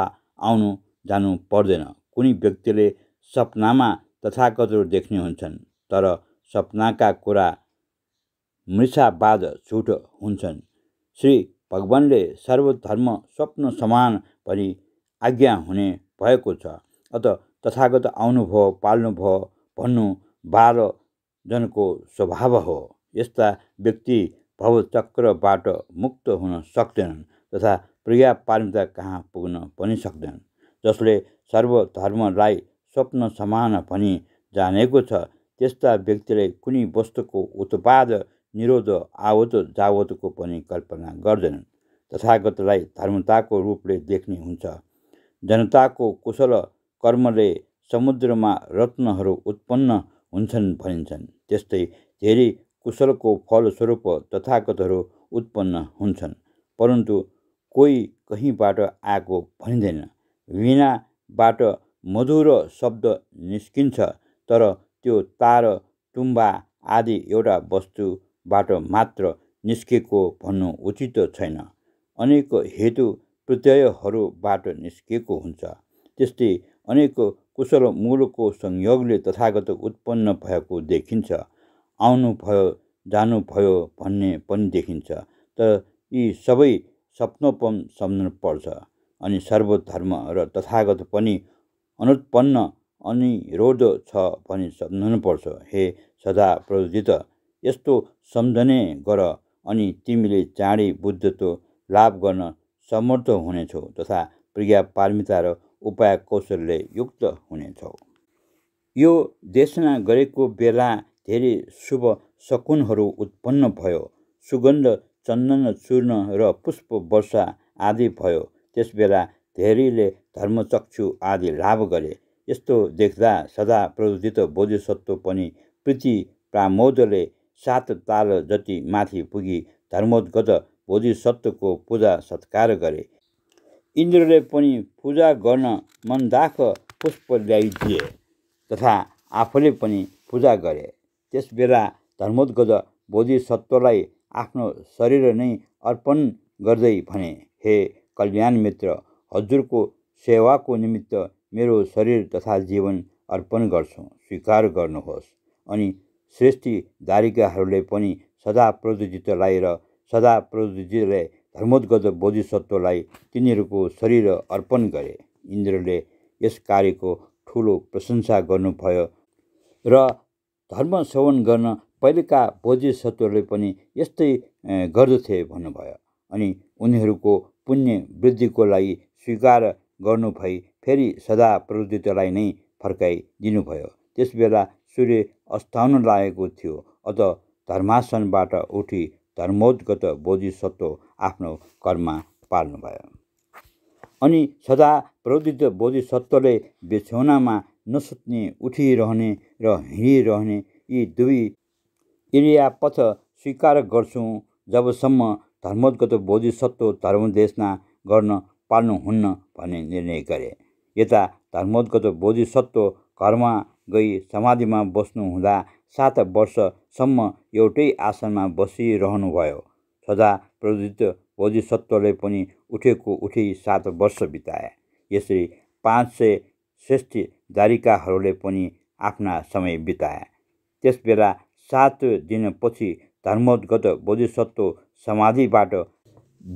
[SPEAKER 1] आउनु जानु पर्दैन कुनै व्यक्तिले सपनामा तथाकथहरू देख्ने हुन्छन् तर सपनाका कुरा मृषावाद छुट हुन्छन् श्री भगवान्ले सर्वधर्म स्वप्न समान पनि आज्ञा हुने भएको छ अत तथागत आउनुभयो पाल्नुभयो भन्नु बाह्रजनको स्वभाव हो यस्ता व्यक्ति भवचक्रबाट मुक्त हुन सक्दैनन् तथा प्रिया पारिता कहाँ पुग्न पनि सक्दैनन् जसले सर्वधर्मलाई स्वप्न समान पनि जानेको छ त्यस्ता व्यक्तिले कुनै वस्तुको उत्पाद निरोध आवत जावतको पनि कल्पना गर्दैनन् तथागतलाई धर्मताको रूपले देख्ने हुन्छ जनताको कुशल कर्मले समुद्रमा रत्नहरू उत्पन्न हुन्छन् भनिन्छन् त्यस्तै धेरै कुशलको फलस्वरूप तथागतहरू उत्पन्न हुन्छन् परन्तु कोही कहीँबाट आएको भनिँदैन बिनाबाट मधुर शब्द निस्किन्छ तर त्यो तार टुम्बा आदि एउटा वस्तुबाट मात्र निस्केको भन्नु उचित छैन अनेक हेतु प्रत्ययहरूबाट निस्किएको हुन्छ त्यस्तै अनेक कुशल मूलको संयोगले तथागत उत्पन्न भएको देखिन्छ आउनुभयो जानुभयो भन्ने पनि देखिन्छ तर यी सबै सपनोपम सम्झनु पर्छ अनि सर्वधर्म र तथागत पनि अनुत्पन्न अनिरोध छ भनी सम्झनुपर्छ हे सदा प्रयोजित यस्तो सम्झने गर अनि तिमीले चाँडै बुद्धत्व लाभ गर्न समर्थ हुनेछौ तथा प्रिया पारमिता र उपाय कौशलले युक्त हुनेछौ यो देशना गरेको बेला धेरै शुभ शकुनहरू उत्पन्न भयो सुगन्ध चन्दन चूर्ण र पुष्प वर्षा आदि भयो त्यसबेला धेरैले धर्मचक्षु आदि लाभ गरे यस्तो देख्दा सदा प्रज्वलित बोधिसत्व पनि प्रीति प्रामोदले सात ताल जति माथि पुगी धर्मोद्गत बोधिसत्वको पूजा सत्कार गरे इन्द्रले पनि पूजा गर्न मनदाख पुष्प ल्याइदिए तथा आफूले पनि पूजा गरे त्यसबेला धर्मोद्गत बोधिसत्वलाई आफ्नो शरीर नै अर्पण गर्दै भने हे कल्याण मित्र हजुरको सेवाको निमित्त मेरो शरीर तथा जीवन अर्पण गर्छु स्वीकार गर्नुहोस् अनि सृष्टि दारिकाहरूले पनि सदा प्रदोजितलाई र सदा प्रदोजितले धर्मोद्गत बोधिसत्वलाई तिनीहरूको शरीर अर्पण गरे इन्द्रले यस कार्यको ठुलो प्रशंसा गर्नुभयो र धर्म सेवन गर्न पहिलेका बोधिसत्वले पनि यस्तै गर्दथे भन्नुभयो अनि उनीहरूको पुण्य वृद्धिको लागि स्वीकार गर्नु भई फेरि सदा प्रज्योतलाई नै फर्काइदिनुभयो त्यसबेला सूर्य अस्ताउन लागेको थियो अझ धर्मासनबाट उठी धर्मोद्गत बोधिसत्व आफ्नो कर्म पाल्नुभयो अनि सदा प्रदित बोधिसत्वले बेछौनामा नसुत्ने उठिरहने र हिँडिरहने यी दुई पथ स्वीकार गर्छौँ जबसम्म धर्मोद्गत बोधिसत्व धर्मदेशना गर्न पाल्नुहुन्न भन्ने निर्णय गरे यता धर्मोद्गत बोधिसत्व घरमा गई समाधिमा बस्नुहुँदा सात वर्षसम्म एउटै आसनमा बसिरहनुभयो सदा प्रवृत्त बोधिसत्वले पनि उठेको उठै सात वर्ष बिताए यसरी पाँच सय श्रेष्ठ दारिकाहरूले पनि आफ्ना समय बिताए त्यसबेला सात दिनपछि धर्मोद्गत बोधिसत्व समाधिबाट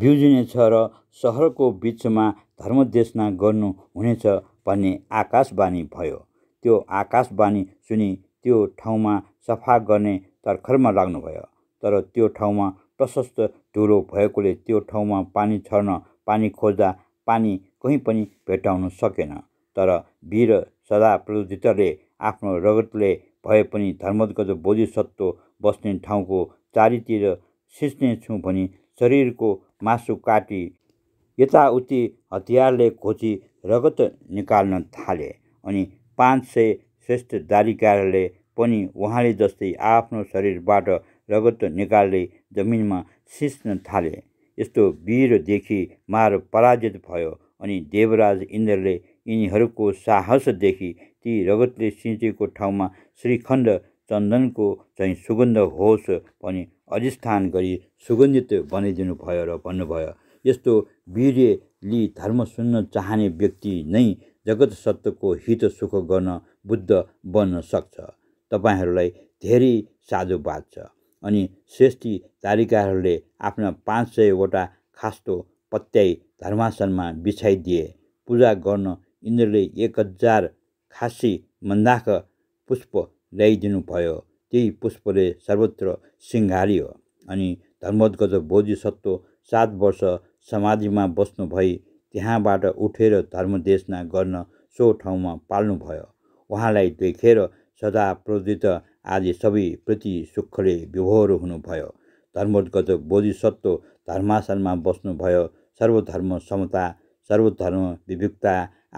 [SPEAKER 1] बिउजिनेछ र सहरको बिचमा धर्मदेशना गर्नु हुनेछ भन्ने आकाशवाणी भयो त्यो आकाशवाणी सुनि त्यो ठाउँमा सफा गर्ने तर्खरमा लाग्नुभयो तर त्यो ठाउँमा प्रशस्त धुलो भएकोले त्यो ठाउँमा पानी छर्न पानी खोज्दा पानी कहीँ पनि भेटाउन सकेन तर वीर सदा प्रदुतले आफ्नो रगतले भए पनि धर्मगत बोधिसत्व बस्ने ठाउँको चारितिर सिस्ने छु भने शरीरको मासु काटी यताउति हतियारले खोजी रगत निकाल्न थाले अनि पाँच सय श्रेष्ठ दारिकारले पनि उहाँले जस्तै आफ्नो शरीरबाट रगत निकाल्दै जमिनमा सिस्न थाले यस्तो वीरदेखि मार पराजित भयो अनि देवराज इन्द्रले यिनीहरूको साहसदेखि ती रगतले सिँचेको ठाउँमा श्रीखण्ड चन्दनको चाहिँ सुगन्ध होस् भनी अधिष्ठान गरी सुगन्धित बनाइदिनु भयो र भन्नुभयो यस्तो वीर्यली धर्म सुन्न चाहने व्यक्ति नै जगत सत्यको हित सुख गर्न बुद्ध बन्न सक्छ तपाईँहरूलाई धेरै बात छ अनि श्रेष्ठी तारिकाहरूले आफ्ना पाँच सयवटा खास्तो पत्याई धर्मासनमा बिछाइदिए पूजा गर्न यिनीहरूले एक हजार खासी मन्दाक पुष्प ल्याइदिनु भयो त्यही पुष्पले सर्वत्र सिँगारियो अनि धर्मोद्गत बोधिसत्व सात वर्ष समाधिमा बस्नु भई त्यहाँबाट उठेर धर्मदेशना गर्न सो ठाउँमा पाल्नुभयो उहाँलाई देखेर सदा प्रोदित आदि सबै प्रति सुखले विभोर हुनुभयो धर्मोद्गत बोधिसत्व धर्मासनमा बस्नुभयो सर्वधर्म समता सर्वधर्म विविधता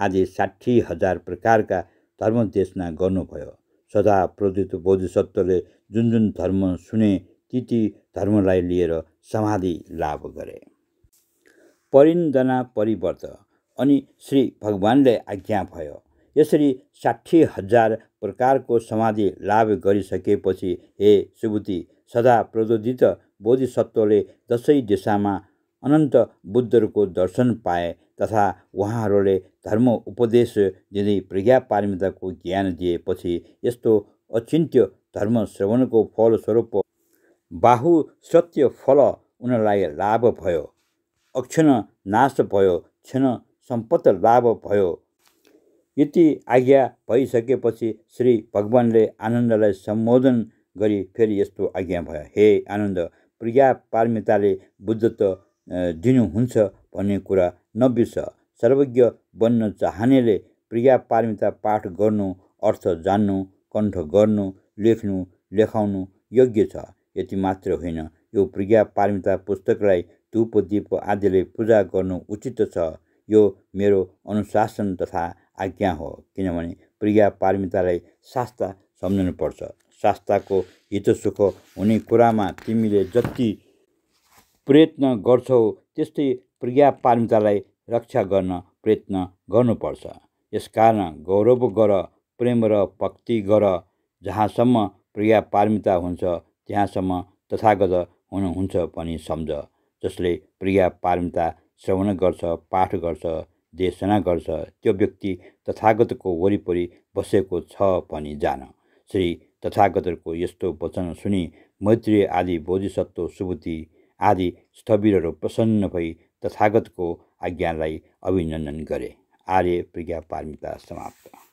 [SPEAKER 1] आदि साठी हजार प्रकारका धर्मदेशना गर्नुभयो सदा प्रदित बोधिसत्वले जुन जुन धर्म सुने ती ती धर्मलाई लिएर समाधि लाभ गरे परिन्दना परिवर्त अनि श्री भगवान्ले आज्ञा भयो यसरी साठी हजार प्रकारको समाधि लाभ गरिसकेपछि हे सुबुती सदा प्रदोदित बोधिसत्वले दसैँ दिशामा अनन्त बुद्धहरूको दर्शन पाए तथा उहाँहरूले धर्म उपदेश दिँदै प्रज्ञा पारमिताको ज्ञान दिएपछि यस्तो अचिन्त्य धर्म श्रवणको फलस्वरूप बाहु सत्य फल उनीहरूलाई लाभ भयो अक्षण नाश भयो क्षण सम्पत्त लाभ भयो यति आज्ञा भइसकेपछि श्री भगवान्ले आनन्दलाई सम्बोधन गरी फेरि यस्तो आज्ञा भयो हे आनन्द प्रिया पारमिताले बुद्धत्व दिनुहुन्छ भन्ने कुरा नबिर्स सर्वज्ञ बन्न चाहनेले प्रिया पारमिता पाठ गर्नु अर्थ जान्नु कण्ठ गर्नु लेख्नु लेखाउनु योग्य छ यति मात्र होइन यो प्रिया पारमिता पुस्तकलाई धुप दीप आदिले पूजा गर्नु उचित छ यो मेरो अनुशासन तथा आज्ञा हो किनभने प्रिया पारमितालाई शास्त्र सम्झनुपर्छ हित हितसुख हुने कुरामा तिमीले जति प्रयत्न गर्छौ त्यस्तै पारमितालाई रक्षा गर्न प्रयत्न गर्नुपर्छ यसकारण गौरव गर प्रेम र भक्ति गर जहाँसम्म पारमिता हुन्छ त्यहाँसम्म तथागत हुनुहुन्छ पनि सम्झ जसले पारमिता श्रवण गर्छ पाठ गर्छ देशना गर्छ त्यो व्यक्ति तथागतको वरिपरि बसेको छ पनि जान श्री तथागतको यस्तो वचन सुनि मैत्री आदि बोधिसत्व सुबुति आदि स्थविरहरू प्रसन्न भई तथागतको आज्ञालाई अभिनन्दन गरे आर्य प्रज्ञा पारमिता समाप्त